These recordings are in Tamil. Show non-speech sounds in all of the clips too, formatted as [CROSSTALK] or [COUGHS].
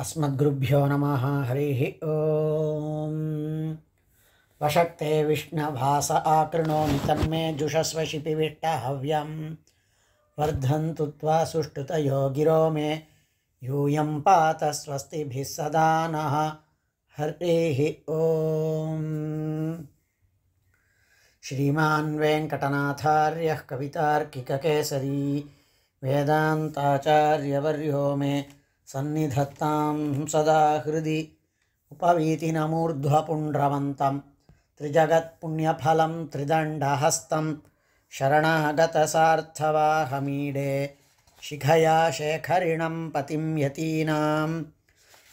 अस्मद्गुरुभ्यो नमः हरिः ॐ वशक्ते विष्णभास आकृणोमि तन्मे जुषस्व शिपिविष्टहव्यं वर्धन्तु त्वा सुष्ठुतयो गिरो मे यूयं पात स्वस्तिभिः सदा नः हरिः ॐ श्रीमान् वेङ्कटनाथार्यः कवितार्किककेसरी वेदान्ताचार्यवर्यो मे सन्निधत्तां हृदि उपवीतिनमूर्ध्वपुण्ड्रवन्तं त्रिजगत्पुण्यफलं त्रिदण्डहस्तं शरणागतसार्थवाहमीडे शिखया शेखरिणं पतिं यतीनां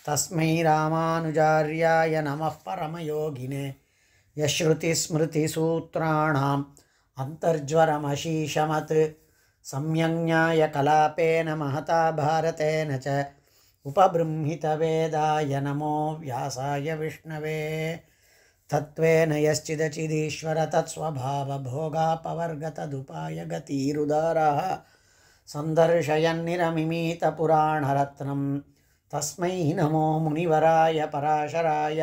तस्मै रामानुजार्याय नमः परमयोगिने यश्रुतिस्मृतिसूत्राणाम् अन्तर्ज्वरमशीषमत् संयज्ञाय कलापेन महता भारतेन च उपबृंहितवेदाय नमो व्यासाय विष्णवे तत्त्वेन यश्चिदचिदीश्वर तत्स्वभावभोगापवर्गतदुपाय गतीरुदारः सन्दर्शयन्निरमिमीतपुराणरत्नं तस्मै नमो मुनिवराय पराशराय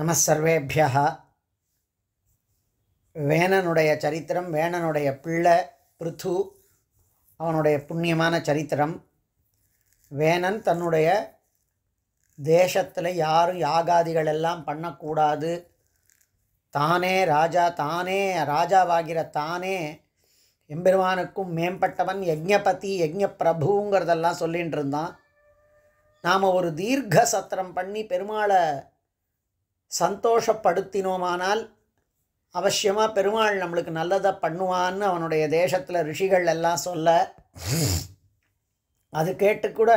நமஸ்ஸர்வேபியா வேணனுடைய சரித்திரம் வேணனுடைய பிள்ளை பிருத்து அவனுடைய புண்ணியமான சரித்திரம் வேணன் தன்னுடைய தேசத்தில் யாரும் யாகாதிகள் எல்லாம் பண்ணக்கூடாது தானே ராஜா தானே ராஜாவாகிற தானே எம்பெருமானுக்கும் மேம்பட்டவன் யஜ்ஞபதி யஜ்ஞ பிரபுங்கிறதெல்லாம் சொல்லிகிட்டு இருந்தான் நாம் ஒரு தீர்க்க சத்திரம் பண்ணி பெருமாளை சந்தோஷப்படுத்தினோமானால் அவசியமாக பெருமாள் நம்மளுக்கு நல்லதை பண்ணுவான்னு அவனுடைய தேசத்தில் ரிஷிகள் எல்லாம் சொல்ல அது கேட்டு கூட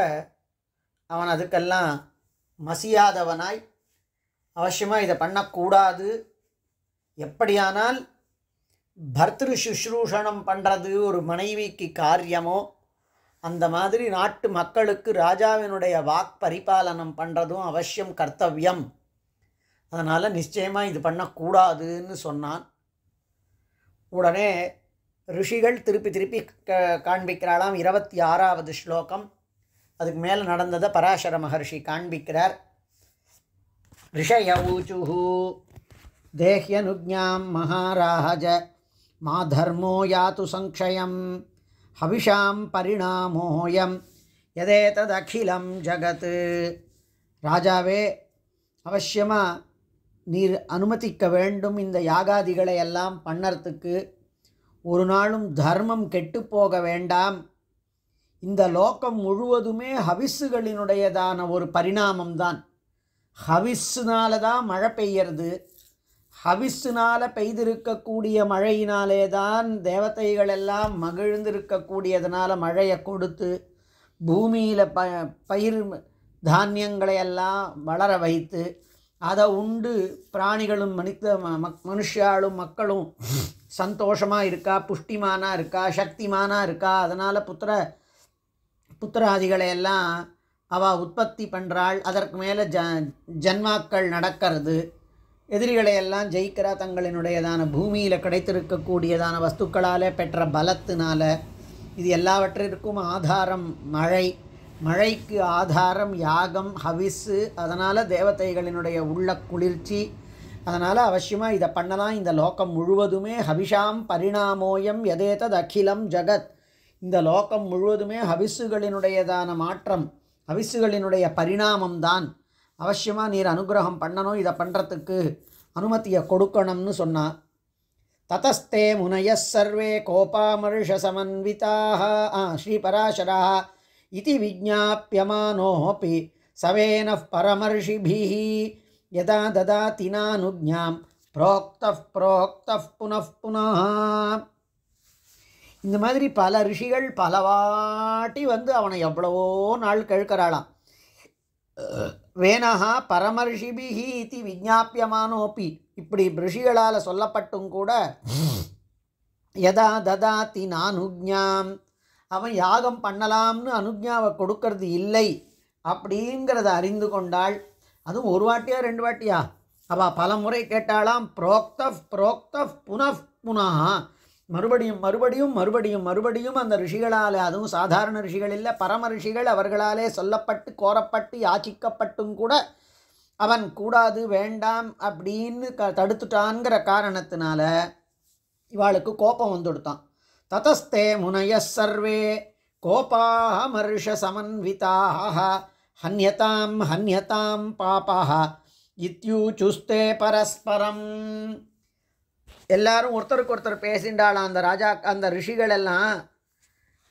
அவன் அதுக்கெல்லாம் மசியாதவனாய் அவசியமாக இதை பண்ணக்கூடாது எப்படியானால் பர்திரு சுஷ்ரூஷணம் பண்ணுறது ஒரு மனைவிக்கு காரியமோ அந்த மாதிரி நாட்டு மக்களுக்கு ராஜாவினுடைய வாக் பரிபாலனம் பண்ணுறதும் அவசியம் கர்த்தவியம் அதனால் நிச்சயமாக இது பண்ணக்கூடாதுன்னு சொன்னான் உடனே ரிஷிகள் திருப்பி திருப்பி காண்பிக்கிறாளாம் இருபத்தி ஆறாவது ஸ்லோகம் அதுக்கு மேலே நடந்ததை பராசர மகர்ஷி காண்பிக்கிறார் ரிஷயூச்சு ஊச்சு தேஹ்யனுஜாம் மகாராஜ மாதர்மோ யாத்து யாது சங்கயம் ஹவிஷாம் பரிணாமோயம் அகிலம் ஜகத்து ராஜாவே அவசியமாக நீர் அனுமதிக்க வேண்டும் இந்த யாகாதிகளை எல்லாம் பண்ணறதுக்கு ஒரு நாளும் தர்மம் கெட்டு போக வேண்டாம் இந்த லோகம் முழுவதுமே ஹவிஸுகளினுடையதான ஒரு பரிணாமம்தான் ஹவிஸ்னால தான் மழை பெய்யறது ஹவிஸ்னால் பெய்திருக்கக்கூடிய மழையினாலே தான் தேவதைகள் எல்லாம் மகிழ்ந்திருக்கக்கூடியதுனால மழையை கொடுத்து பூமியில் ப பயிர் தானியங்களை எல்லாம் வளர வைத்து அதை உண்டு பிராணிகளும் மனித மனுஷாலும் மக்களும் சந்தோஷமாக இருக்கா புஷ்டிமானாக இருக்கா சக்திமானாக இருக்கா அதனால் புத்திர புத்திராதிகளை எல்லாம் அவள் உற்பத்தி பண்ணுறாள் அதற்கு மேலே ஜ ஜன்மாக்கள் நடக்கிறது எதிரிகளை எல்லாம் ஜெயிக்கிறா தங்களினுடையதான பூமியில் கிடைத்திருக்கக்கூடியதான வஸ்துக்களால் பெற்ற பலத்தினால இது எல்லாவற்றிற்கும் ஆதாரம் மழை மழைக்கு ஆதாரம் யாகம் ஹவிஸு அதனால் தேவதைகளினுடைய உள்ள குளிர்ச்சி அதனால் அவசியமாக இதை பண்ணலாம் இந்த லோகம் முழுவதுமே ஹவிஷாம் பரிணாமோயம் எதேதத் அகிலம் ஜகத் இந்த லோகம் முழுவதுமே ஹவிசுகளினுடையதான மாற்றம் ஹவிசுகளினுடைய பரிணாமம்தான் அவசியமாக நீர் அனுகிரகம் பண்ணணும் இதை பண்ணுறதுக்கு அனுமதியை கொடுக்கணும்னு சொன்னார் ததஸ்தே முனைய சர்வே கோபாமருஷ சமன்விதாக ஸ்ரீபராசரா இது விஜாபியமானோப்பி சவேன பரமர்ஷிபி யதா ததா தினானுஜாம் புரோக்த புரோக்த புனப்புனா இந்த மாதிரி பல ரிஷிகள் பலவாட்டி வந்து அவனை எவ்வளவோ நாள் கேட்கிறாளாம் வேனஹா பரமர்ஷிபிஹி இது விஜாபியமானோப்பி இப்படி ரிஷிகளால் சொல்லப்பட்டும் கூட எதா ததாத்தி நானுஜாம் அவன் யாகம் பண்ணலாம்னு அனுஜாவை கொடுக்கறது இல்லை அப்படிங்கிறத அறிந்து கொண்டாள் அதுவும் ஒரு வாட்டியா ரெண்டு வாட்டியா அவள் பல முறை கேட்டாலாம் புரோக்தஃப் புரோக்தஃப் புனஃப் புனஹா மறுபடியும் மறுபடியும் மறுபடியும் மறுபடியும் அந்த ரிஷிகளால் அதுவும் சாதாரண ரிஷிகள் இல்லை பரம ரிஷிகள் அவர்களாலே சொல்லப்பட்டு கோரப்பட்டு யாச்சிக்கப்பட்டும் கூட அவன் கூடாது வேண்டாம் அப்படின்னு க தடுத்துட்டான்ங்கிற காரணத்தினால இவாளுக்கு கோபம் வந்துடுத்தான் ததஸ்தே முனைய சர்வே மருஷ சமன்விதாக ஹன்யதாம் ஹன்யதாம் பாபா சுஸ்தே பரஸ்பரம் எல்லாரும் ஒருத்தருக்கு ஒருத்தர் பேசின்றாளாம் அந்த ராஜா அந்த ரிஷிகள் எல்லாம்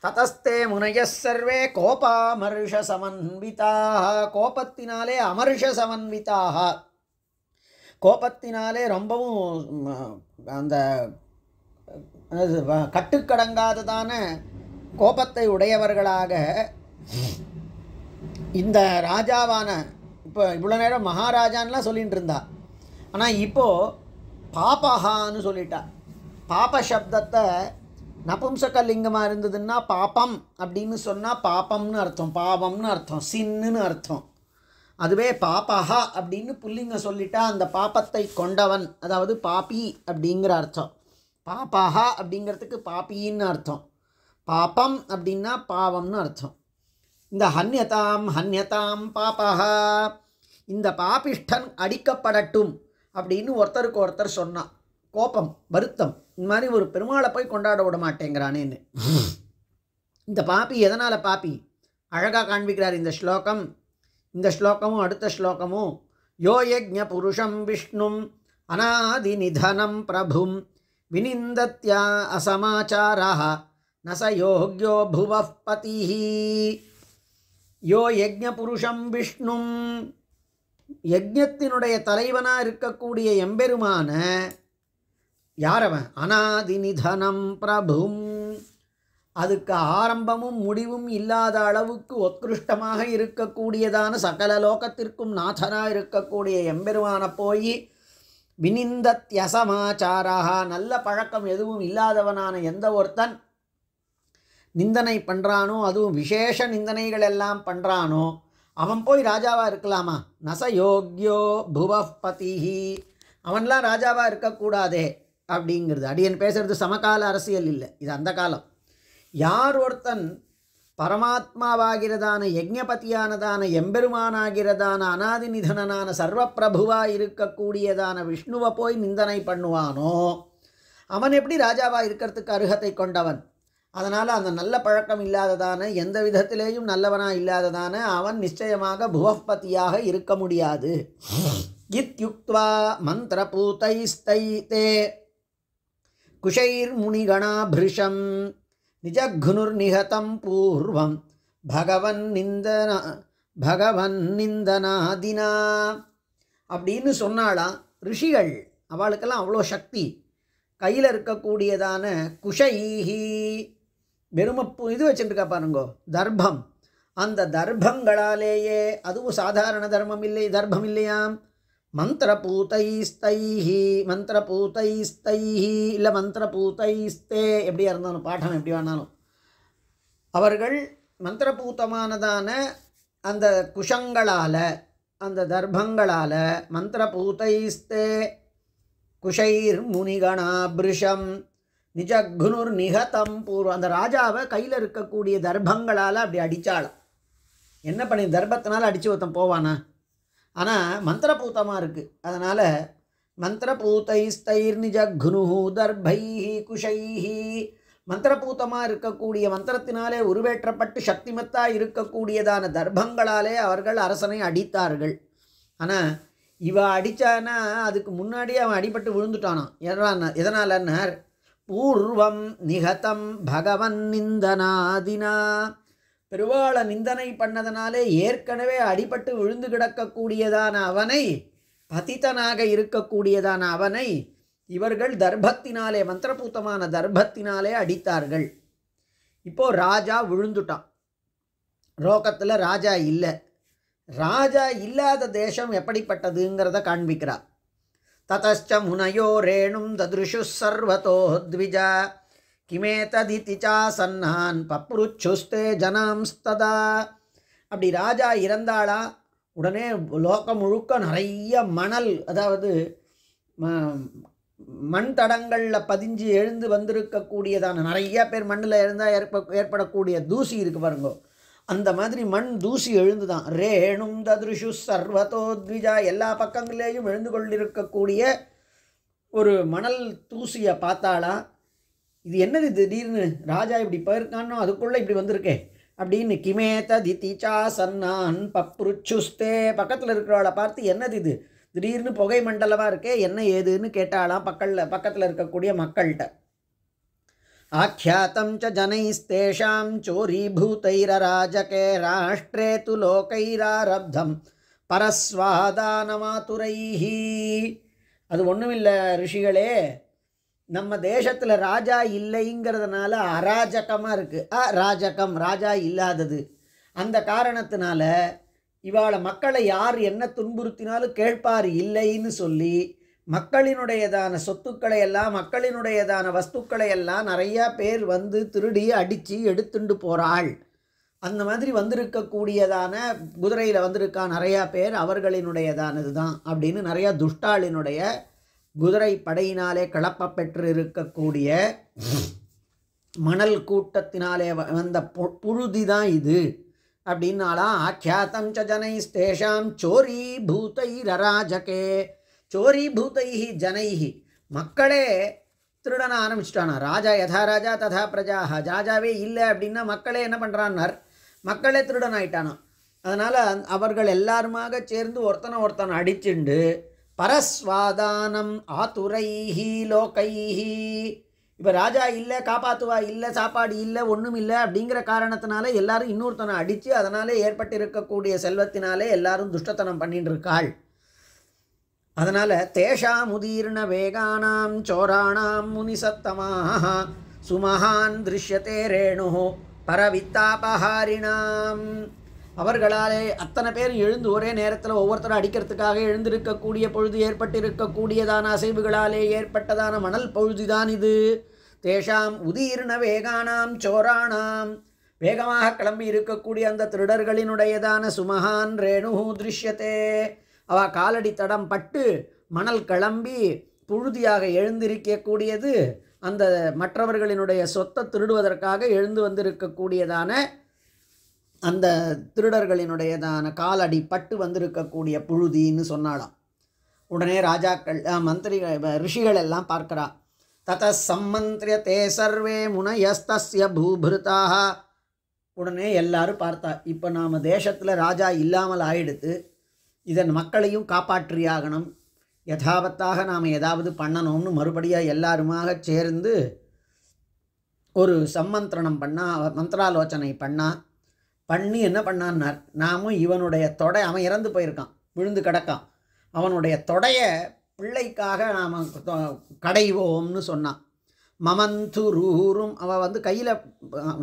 ததஸ்தே முனைய சர்வே கோபாமருஷ சமன்விதாக கோபத்தினாலே அமர்ஷ சமன்விதாக கோபத்தினாலே ரொம்பவும் அந்த கட்டுக்கடங்காததான கோபத்தை உடையவர்களாக இந்த ராஜாவான இப்போ இவ்வளோ நேரம் மகாராஜான்லாம் சொல்லிகிட்டு இருந்தா ஆனால் இப்போது பாபஹான்னு சொல்லிட்டார் பாப சப்தத்தை நபும்சகலிங்கமாக இருந்ததுன்னா பாப்பம் அப்படின்னு சொன்னால் பாப்பம்னு அர்த்தம் பாவம்னு அர்த்தம் சின்னுன்னு அர்த்தம் அதுவே பாப்பஹா அப்படின்னு புள்ளிங்க சொல்லிட்டா அந்த பாப்பத்தை கொண்டவன் அதாவது பாப்பி அப்படிங்கிற அர்த்தம் பாப்பஹா அப்படிங்கிறதுக்கு பாப்பின்னு அர்த்தம் பாப்பம் அப்படின்னா பாவம்னு அர்த்தம் இந்த ஹன்யதாம் ஹன்யதாம் பாப்பஹா இந்த பாபிஷ்டன் அடிக்கப்படட்டும் அப்படின்னு ஒருத்தருக்கு ஒருத்தர் சொன்னான் கோபம் வருத்தம் இந்த மாதிரி ஒரு பெருமாளை போய் கொண்டாட விட மாட்டேங்கிறானேன்னு இந்த பாப்பி எதனால் பாப்பி அழகாக காண்பிக்கிறார் இந்த ஸ்லோகம் இந்த ஸ்லோகமும் அடுத்த ஸ்லோகமும் யோ யஜ்ஞ புருஷம் விஷ்ணும் அநாதி நிதனம் பிரபும் வினிந்தத்யா அசமாச்சாரா நச யோக்யோ புவப்பதி யோ யஜ்ஞ புருஷம் விஷ்ணும் யஜ்யத்தினுடைய தலைவனாக இருக்கக்கூடிய எம்பெருமான யாரவன் அனாதி நிதனம் பிரபும் அதுக்கு ஆரம்பமும் முடிவும் இல்லாத அளவுக்கு உத்கிருஷ்டமாக இருக்கக்கூடியதான சகல லோகத்திற்கும் நாதனாக இருக்கக்கூடிய எம்பெருமான போய் வினிந்த தியசமாச்சாராக நல்ல பழக்கம் எதுவும் இல்லாதவனான எந்த ஒருத்தன் நிந்தனை பண்ணுறானோ அதுவும் விசேஷ நிந்தனைகள் எல்லாம் பண்ணுறானோ அவன் போய் ராஜாவாக இருக்கலாமா நச யோக்யோ புவபதிஹி அவன்லாம் ராஜாவாக இருக்கக்கூடாதே அப்படிங்கிறது அடியன் பேசுகிறது சமகால அரசியல் இல்லை இது அந்த காலம் யார் ஒருத்தன் பரமாத்மாவாகிறதான யஜ்ஞபதியானதான எம்பெருமானாகிறதான அனாதி நிதனனான சர்வப்பிரபுவாக இருக்கக்கூடியதான விஷ்ணுவை போய் நிந்தனை பண்ணுவானோ அவன் எப்படி ராஜாவாக இருக்கிறதுக்கு அருகத்தை கொண்டவன் அதனால் அந்த நல்ல பழக்கம் இல்லாததான எந்த விதத்திலேயும் நல்லவனாக இல்லாததான அவன் நிச்சயமாக புகப்பதியாக இருக்க முடியாது இத்யுக்வா ஸ்தை தே குஷைர் நிஜகுனுர் நிகதம் பூர்வம் பகவன் நிந்தனா பகவன் நிந்தனாதினா அப்படின்னு சொன்னாலாம் ரிஷிகள் அவளுக்கெல்லாம் அவ்வளோ சக்தி கையில் இருக்கக்கூடியதான குஷைஹி பெருமை இது வச்சுருக்கா பாருங்கோ தர்பம் அந்த தர்பங்களாலேயே அதுவும் சாதாரண தர்மம் இல்லை தர்பம் இல்லையாம் பூத்தை மந்திரபூதைஸ்தைஹி இல்லை ஸ்தே எப்படியா இருந்தாலும் பாடம் எப்படி வேணாலும் அவர்கள் மந்திரபூத்தமானதான அந்த குஷங்களால் அந்த பூத்தை ஸ்தே குஷைர் முனிகணாபிருஷம் நிஜக்னுர் நிகதம் பூர்வம் அந்த ராஜாவை கையில் இருக்கக்கூடிய தர்பங்களால் அப்படி அடித்தாளாம் என்ன பண்ணி தர்பத்தினால அடித்து ஒருத்தன் போவானா ஆனால் மந்திரபூத்தமாக இருக்குது அதனால் மந்திரபூத்தைஸ்தைர் நிஜக்னு தர்பை குஷை மந்திரபூத்தமாக இருக்கக்கூடிய மந்திரத்தினாலே உருவேற்றப்பட்டு சக்திமத்தாக இருக்கக்கூடியதான தர்பங்களாலே அவர்கள் அரசனை அடித்தார்கள் ஆனால் இவ அடித்தானா அதுக்கு முன்னாடியே அவன் அடிபட்டு விழுந்துட்டானான் எதனால் எதனாலன்னார் பூர்வம் நிகதம் பகவன் நிந்தனாதினா பெருவாளை நிந்தனை பண்ணதனாலே ஏற்கனவே அடிபட்டு விழுந்து கிடக்கக்கூடியதான அவனை பதித்தனாக இருக்கக்கூடியதான அவனை இவர்கள் தர்பத்தினாலே மந்திரபூத்தமான தர்பத்தினாலே அடித்தார்கள் இப்போது ராஜா விழுந்துட்டான் ரோக்கத்தில் ராஜா இல்லை ராஜா இல்லாத தேசம் எப்படிப்பட்டதுங்கிறத காண்பிக்கிறார் ततश्च मुनयो रेणुं ददृशुः கிமே द्विज किमेतदिति சன்னான் பப்ருச்சுஸ்தே ஜனாம்ஸ்ததா அப்படி ராஜா இறந்தாளா உடனே லோகம் முழுக்க நிறைய மணல் அதாவது மண் தடங்களில் பதிஞ்சு எழுந்து வந்திருக்கக்கூடியதான நிறைய பேர் மண்ணில் எழுந்தால் ஏற்ப ஏற்படக்கூடிய தூசி இருக்குது பாருங்கோ அந்த மாதிரி மண் தூசி எழுந்துதான் ரேணும் ததுஷு சர்வதோ த்விஜா எல்லா பக்கங்கள்லேயும் எழுந்து கொண்டிருக்கக்கூடிய ஒரு மணல் தூசியை பார்த்தாளா இது என்னது திடீர்னு ராஜா இப்படி போயிருக்கானோ அதுக்குள்ளே இப்படி வந்திருக்கே அப்படின்னு கிமேத திதிச்சா சன்னான் பப்ருச்சுஸ்தே பக்கத்தில் இருக்கிறவளை பார்த்து என்னது இது திடீர்னு புகை மண்டலமாக இருக்கே என்ன ஏதுன்னு கேட்டாலாம் பக்கத்தில் பக்கத்தில் இருக்கக்கூடிய மக்கள்கிட்ட आख्यातं ஜனைஸ்தேஷாம் जनैस्तेषां ராஷ்ட்ரே राष्ट्रे तु लोकैरारब्धं அது ஒன்றும் இல்லை ரிஷிகளே நம்ம தேசத்தில் ராஜா இல்லைங்கிறதுனால அராஜகமாக இருக்குது அ ராஜகம் ராஜா இல்லாதது அந்த காரணத்தினால இவாளை மக்களை யார் என்ன துன்புறுத்தினாலும் கேட்பார் இல்லைன்னு சொல்லி மக்களினுடையதான சொத்துக்களை எல்லாம் மக்களினுடையதான வஸ்துக்களை எல்லாம் நிறையா பேர் வந்து திருடி அடித்து எடுத்துண்டு போகிறாள் அந்த மாதிரி வந்திருக்கக்கூடியதான குதிரையில் வந்திருக்கா நிறையா பேர் அவர்களினுடையதானது தான் அப்படின்னு நிறையா துஷ்டாளினுடைய குதிரை படையினாலே கலப்பப்பெற்று இருக்கக்கூடிய மணல் கூட்டத்தினாலே வந்த புழுதி தான் இது அப்படின்னாலாம் ஆக்கியாத்தம் ச ஜனை ஸ்தேஷாம் சோரி பூத்தை ரராஜகே சோரீபூத்தை ஜனைஹி மக்களே திருடன ஆரம்பிச்சிட்டானா ராஜா யதா ராஜா ததா பிரஜா ராஜாவே இல்லை அப்படின்னா மக்களே என்ன பண்ணுறான்னர் மக்களே திருடன் ஆயிட்டானா அதனால் அவர்கள் எல்லாருமாக சேர்ந்து ஒருத்தனை ஒருத்தனை அடிச்சுண்டு பரஸ்வாதானம் ஆத்துரைஹி லோகைஹி இப்போ ராஜா இல்லை காப்பாற்றுவா இல்லை சாப்பாடு இல்லை ஒன்றும் இல்லை அப்படிங்கிற காரணத்தினால எல்லாரும் இன்னொருத்தனை அடித்து அதனாலே ஏற்பட்டிருக்கக்கூடிய செல்வத்தினாலே எல்லாரும் துஷ்டத்தனம் பண்ணிட்டு இருக்காள் அதனால் தேஷா உதீர்ண வேகானாம் சோராணாம் முனிசத்தமாக சுமஹான் திருஷ்யத்தே ரேணு பரவித்தாபஹாரிணாம் அவர்களாலே அத்தனை பேர் எழுந்து ஒரே நேரத்தில் ஒவ்வொருத்தரும் அடிக்கிறதுக்காக எழுந்திருக்கக்கூடிய பொழுது ஏற்பட்டிருக்கக்கூடியதான அசைவுகளாலே ஏற்பட்டதான மணல் பொழுதுதான் இது தேஷாம் உதீர்ண வேகானாம் சோராணாம் வேகமாக கிளம்பி இருக்கக்கூடிய அந்த திருடர்களினுடையதான சுமஹான் ரேணு திருஷ்யத்தே அவ காலடி தடம் பட்டு மணல் கிளம்பி புழுதியாக எழுந்திருக்கக்கூடியது அந்த மற்றவர்களினுடைய சொத்தை திருடுவதற்காக எழுந்து வந்திருக்கக்கூடியதான அந்த திருடர்களினுடையதான காலடி பட்டு வந்திருக்கக்கூடிய புழுதின்னு சொன்னாலாம் உடனே ராஜாக்கள் மந்திரிகள் ரிஷிகள் எல்லாம் பார்க்குறா தத சம்மந்திரிய தே சர்வே முனயஸ்தஸ்ய பூபிருத்தாக உடனே எல்லாரும் பார்த்தா இப்போ நாம் தேசத்தில் ராஜா இல்லாமல் ஆயிடுத்து இதன் மக்களையும் காப்பாற்றியாகணும் யதாபத்தாக நாம் ஏதாவது பண்ணணும்னு மறுபடியாக எல்லாருமாக சேர்ந்து ஒரு சம்மந்திரணம் பண்ணால் மந்திராலோச்சனை பண்ணால் பண்ணி என்ன பண்ணான்னார் நாமும் இவனுடைய தொடை அவன் இறந்து போயிருக்கான் விழுந்து கிடக்கான் அவனுடைய தொடையை பிள்ளைக்காக நாம் கடைவோம்னு சொன்னான் மமந்து ரூரும் அவள் வந்து கையில்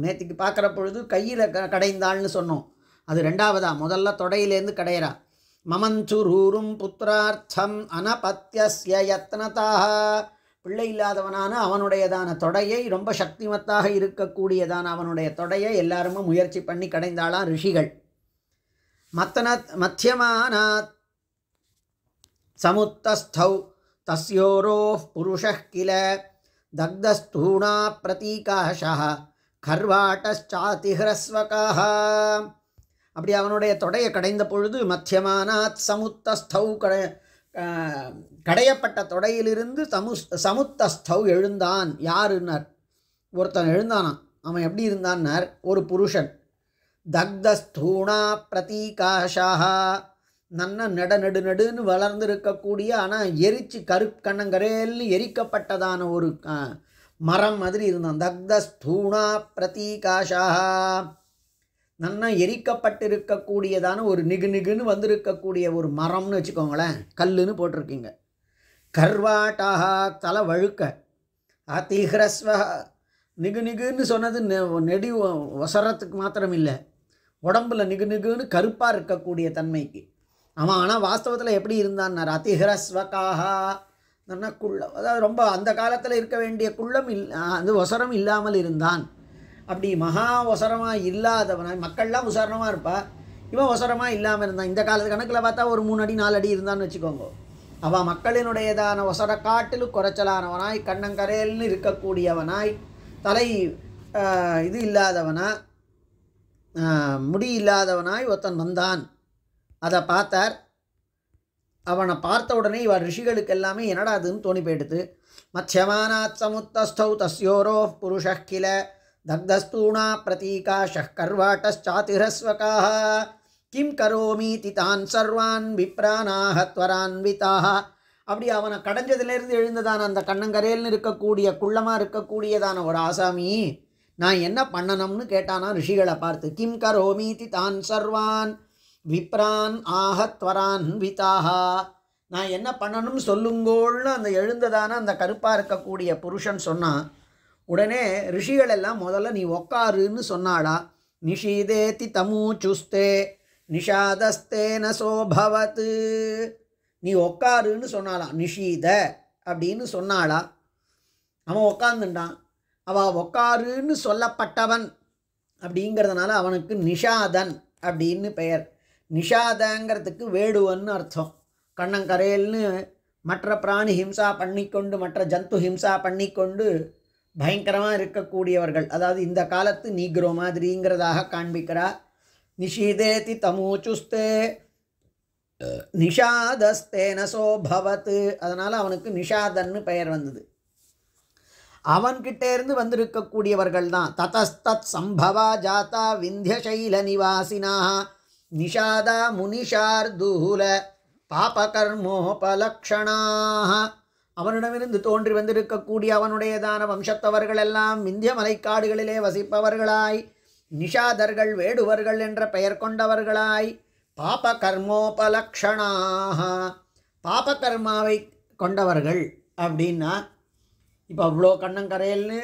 நேற்றுக்கு பார்க்குற பொழுது கையில் க கடைந்தாள்னு சொன்னோம் அது ரெண்டாவதா முதல்ல தொடையிலேருந்து கடையிறான் மமஞ்சுரூரும் புத்திரார்த்தம் அனபத்தியஸ்ய யத்னதாக பிள்ளை இல்லாதவனான அவனுடையதான தொடையை ரொம்ப சக்திமத்தாக இருக்கக்கூடியதான அவனுடைய தொடையை எல்லாருமே முயற்சி பண்ணி கடைந்தாளாம் ரிஷிகள் மத்தன மத்தியமானாத் சமுத்தஸ்தௌ தஸ்யோரோ புருஷ கில தக்தஸ்தூணா பிரதீகாஷா கர்வாட்டச்சாதிஹ்ரஸ்வகாக அப்படி அவனுடைய தொடையை கடைந்த பொழுது மத்தியமானாத் சமுத்தஸ்தவ் கடை கடையப்பட்ட தொடையிலிருந்து சமு சமுத்தஸ்தவ் எழுந்தான் யாருன்னார் ஒருத்தன் எழுந்தானான் அவன் எப்படி இருந்தான்னார் ஒரு புருஷன் தக்தஸ்தூணா பிரதீகாஷாக நன்ன நடு நடுன்னு நெடுன்னு வளர்ந்துருக்கக்கூடிய ஆனால் எரிச்சு கருக்கண்ணங்கரேல்னு எரிக்கப்பட்டதான ஒரு மரம் மாதிரி இருந்தான் தக்தஸ்தூணா பிரதீகாஷாக நல்லா எரிக்கப்பட்டிருக்கக்கூடியதான ஒரு நிகு நிகுன்னு வந்திருக்கக்கூடிய ஒரு மரம்னு வச்சுக்கோங்களேன் கல்லுன்னு போட்டிருக்கீங்க கர்வாட்டாக தலை வழுக்க அதிஹ்ரஸ்வ நிகு நிகுன்னு சொன்னது நெடி ஒசரத்துக்கு மாத்திரம் இல்லை உடம்புல நிகு நிகுன்னு கருப்பாக இருக்கக்கூடிய தன்மைக்கு அவன் ஆனால் வாஸ்தவத்தில் எப்படி இருந்தான்னார் அதிஹ்ரஸ்வகாகா குள்ளம் அதாவது ரொம்ப அந்த காலத்தில் இருக்க வேண்டிய குள்ளம் இல் அது ஒசரம் இல்லாமல் இருந்தான் அப்படி மகா ஒசரமாக இல்லாதவனா மக்கள்லாம் உசரணமாக இருப்பாள் இவன் ஒசரமாக இல்லாமல் இருந்தான் இந்த காலத்து கணக்கில் பார்த்தா ஒரு மூணு அடி நாலு அடி இருந்தான்னு வச்சுக்கோங்க அவன் மக்களினுடையதான ஒசர காட்டில் குறைச்சலானவனாய் கண்ணங்கரையல்னு இருக்கக்கூடியவனாய் தலை இது இல்லாதவனா முடி இல்லாதவனாய் ஒருத்தன் வந்தான் அதை பார்த்தார் அவனை பார்த்த உடனே இவன் ரிஷிகளுக்கு எல்லாமே என்னடா அதுன்னு தோணி போயிடுது மத்தியமானாத் சமுத்தஸ்தௌ தஸ்யோரோ புருஷக்கில பிரதீகா प्रतीकाशः कर्वाटश्चातिरस्वकाः किं தி தான் சர்வான் விப்ரானாக துவரான்விதாக அப்படி அவனை கடைஞ்சதுலேருந்து எழுந்ததான அந்த கண்ணங்கரையில் இருக்கக்கூடிய குள்ளமாக இருக்கக்கூடியதான ஒரு ஆசாமி நான் என்ன பண்ணணும்னு கேட்டானா ரிஷிகளை பார்த்து கிம் கரோமீதி தான் சர்வான் விப்ரான் ஆகத்வரான் விதாகா நான் என்ன பண்ணணும்னு சொல்லுங்கோள்னு அந்த எழுந்ததான அந்த கருப்பாக இருக்கக்கூடிய புருஷன் சொன்னான் உடனே ரிஷிகள் எல்லாம் முதல்ல நீ உக்காருன்னு சொன்னாடா நிஷீதேதி தமூச்சுஸ்தே நிஷாதஸ்தேன சோபவத்து நீ உக்காருன்னு சொன்னாளா நிஷீத அப்படின்னு சொன்னாளா அவன் உக்காந்துட்டான் அவ உக்காருன்னு சொல்லப்பட்டவன் அப்படிங்கிறதுனால அவனுக்கு நிஷாதன் அப்படின்னு பெயர் நிஷாதங்கிறதுக்கு வேடுவன்னு அர்த்தம் கண்ணங்கரையல்னு மற்ற பிராணி ஹிம்சா பண்ணிக்கொண்டு மற்ற ஜந்து ஹிம்சா பண்ணிக்கொண்டு பயங்கரமாக இருக்கக்கூடியவர்கள் அதாவது இந்த காலத்து நீக்ரோ மாதிரிங்கிறதாக காண்பிக்கிறா நிஷீதேதி தமூச்சுஸ்தே நிஷாதஸ்தேனசோ பவத்து அதனால் அவனுக்கு நிஷாதன்னு பெயர் வந்தது அவன்கிட்டேருந்து வந்திருக்கக்கூடியவர்கள் தான் ததஸ்தத் சம்பவா ஜாத்தா விந்தியசைல நிவாசினா நிஷாதா முனிஷார்துகுல பாபகர்மோபலக்ஷணாக அவனிடமிருந்து தோன்றி வந்திருக்கக்கூடிய அவனுடையதான வம்சத்தவர்களெல்லாம் இந்திய மலைக்காடுகளிலே வசிப்பவர்களாய் நிஷாதர்கள் வேடுவர்கள் என்ற பெயர் கொண்டவர்களாய் பாப கர்மோபலக்ஷணாக பாப கர்மாவை கொண்டவர்கள் அப்படின்னா இப்போ அவ்வளோ கண்ணங்கரையல்னு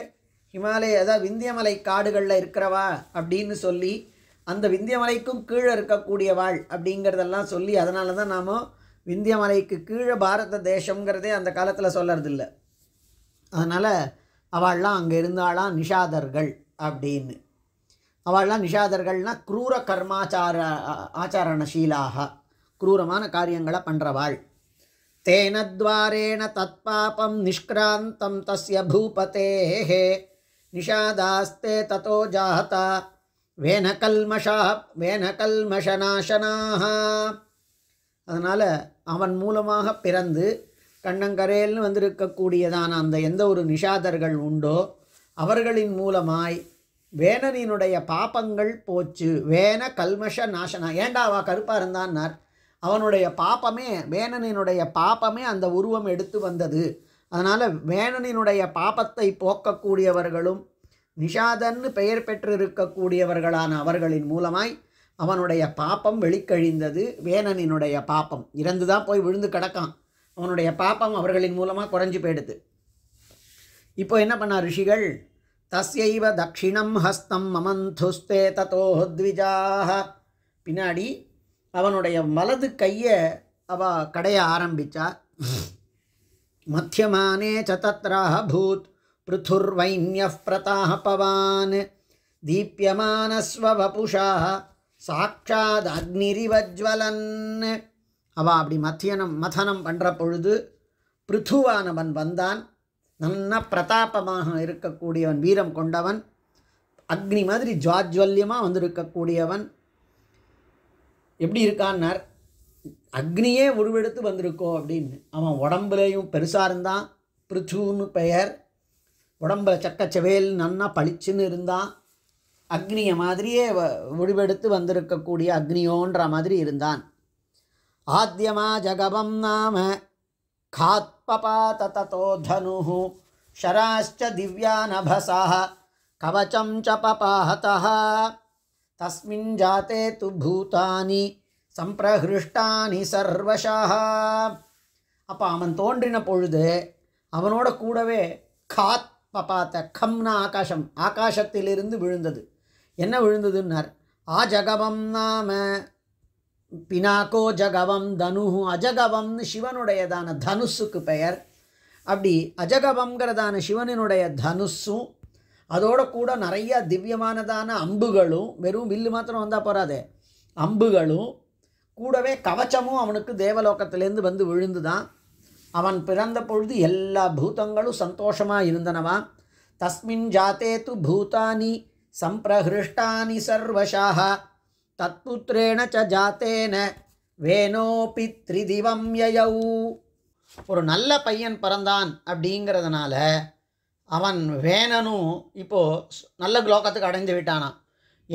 ஹிமாலய அதாவது விந்தியமலை காடுகளில் இருக்கிறவா அப்படின்னு சொல்லி அந்த விந்தியமலைக்கும் கீழே இருக்கக்கூடியவாள் அப்படிங்கிறதெல்லாம் சொல்லி அதனால தான் நாம் விந்தியமலைக்கு கீழே பாரத தேசங்கிறதே அந்த காலத்தில் இல்லை அதனால் அவள்லாம் அங்கே இருந்தாலாம் நிஷாதர்கள் அப்படின்னு அவள்லாம் நிஷாதர்கள்னால் குரூர கர்மாச்சார ஆச்சாரணசீலாக குரூரமான காரியங்களை பண்ணுறவாள் தேன துவாரேண பாபம் நிஷ்கிராந்தம் தஸ்ய பூபத்தே நிஷாதாஸ்தே ததோ ஜாதா வேனகல்மஷா வேனகல்மஷநாசனாக அதனால் அவன் மூலமாக பிறந்து கண்ணங்கரையில் வந்திருக்கக்கூடியதான அந்த எந்த ஒரு நிஷாதர்கள் உண்டோ அவர்களின் மூலமாய் வேணனினுடைய பாப்பங்கள் போச்சு வேண கல்மஷ நாசனா ஏண்டா அவ கருப்பாக இருந்தான்னார் அவனுடைய பாப்பமே வேணனினுடைய பாப்பமே அந்த உருவம் எடுத்து வந்தது அதனால் வேணனினுடைய பாப்பத்தை போக்கக்கூடியவர்களும் நிஷாதன்னு பெயர் பெற்றிருக்கக்கூடியவர்களான அவர்களின் மூலமாய் அவனுடைய பாப்பம் வெளிக்கழிந்தது வேணனினுடைய பாப்பம் இறந்து தான் போய் விழுந்து கிடக்கான் அவனுடைய பாப்பம் அவர்களின் மூலமாக குறைஞ்சி போயிடுது இப்போ என்ன பண்ணா ரிஷிகள் தஸ்யைவ தக்ஷிணம் ஹஸ்தம் மமந்துஸ்தே ததோ த்விஜாக பின்னாடி அவனுடைய வலது கையை அவ கடைய ஆரம்பித்தா மத்தியமானே சதத்ராக பூத் பிருத்துர்வைன்ய பவான் தீபியமான வபுஷா சாட்சாத் அக்னிரிவஜ்வலன் அவ அப்படி மத்தியனம் மதனம் பண்ணுற பொழுது பிருத்துவானவன் வந்தான் நல்ல பிரதாபமாக இருக்கக்கூடியவன் வீரம் கொண்டவன் அக்னி மாதிரி ஜாஜ்வல்யமாக வந்திருக்கக்கூடியவன் எப்படி இருக்கான்னார் அக்னியே உருவெடுத்து வந்திருக்கோ அப்படின்னு அவன் உடம்புலேயும் பெருசாக இருந்தான் பிருத்துன்னு பெயர் உடம்புல சக்கச்சவேல் நன்னா பளிச்சுன்னு இருந்தான் அக்னியை மாதிரியே முடிவெடுத்து வந்திருக்கக்கூடிய அக்னியோன்ற மாதிரி இருந்தான் ஆத்தியமா ஜகபம் நாம காத்பபாத ததோ தனு ஷராஷ்ட திவ்யா நபசா கவச்சம் ச பபாஹதா தஸ்மின் ஜாத்தே து பூதானி சம்பிரஹிருஷ்டானி சர்வஷா அப்போ அவன் தோன்றின பொழுது அவனோட கூடவே காத் பபாத்த கம்னா ஆகாசம் ஆகாசத்திலிருந்து விழுந்தது என்ன விழுந்ததுன்னார் ஆ ஜகவம் நாம பினாக்கோ ஜகவம் தனு அஜகவம்னு சிவனுடையதான தனுஸுக்கு பெயர் அப்படி அஜகவங்கிறதான சிவனினுடைய தனுஸும் அதோட கூட நிறைய திவ்யமானதான அம்புகளும் வெறும் வில்லு மாத்திரம் வந்தால் போகாதே அம்புகளும் கூடவே கவச்சமும் அவனுக்கு தேவலோகத்திலேருந்து வந்து விழுந்துதான் அவன் பிறந்த பொழுது எல்லா பூதங்களும் சந்தோஷமாக இருந்தனவா தஸ்மின் ஜாத்தே து பூதானி சம்பிரஹ்டானி सर्वशाः தத்புத்திரேண ச ஜாத்தேன வேணோபி திரிதிவம் யயௌ ஒரு நல்ல பையன் பிறந்தான் அப்படிங்கிறதுனால அவன் வேணனும் இப்போது நல்ல குலோகத்துக்கு அடைஞ்சு விட்டானான்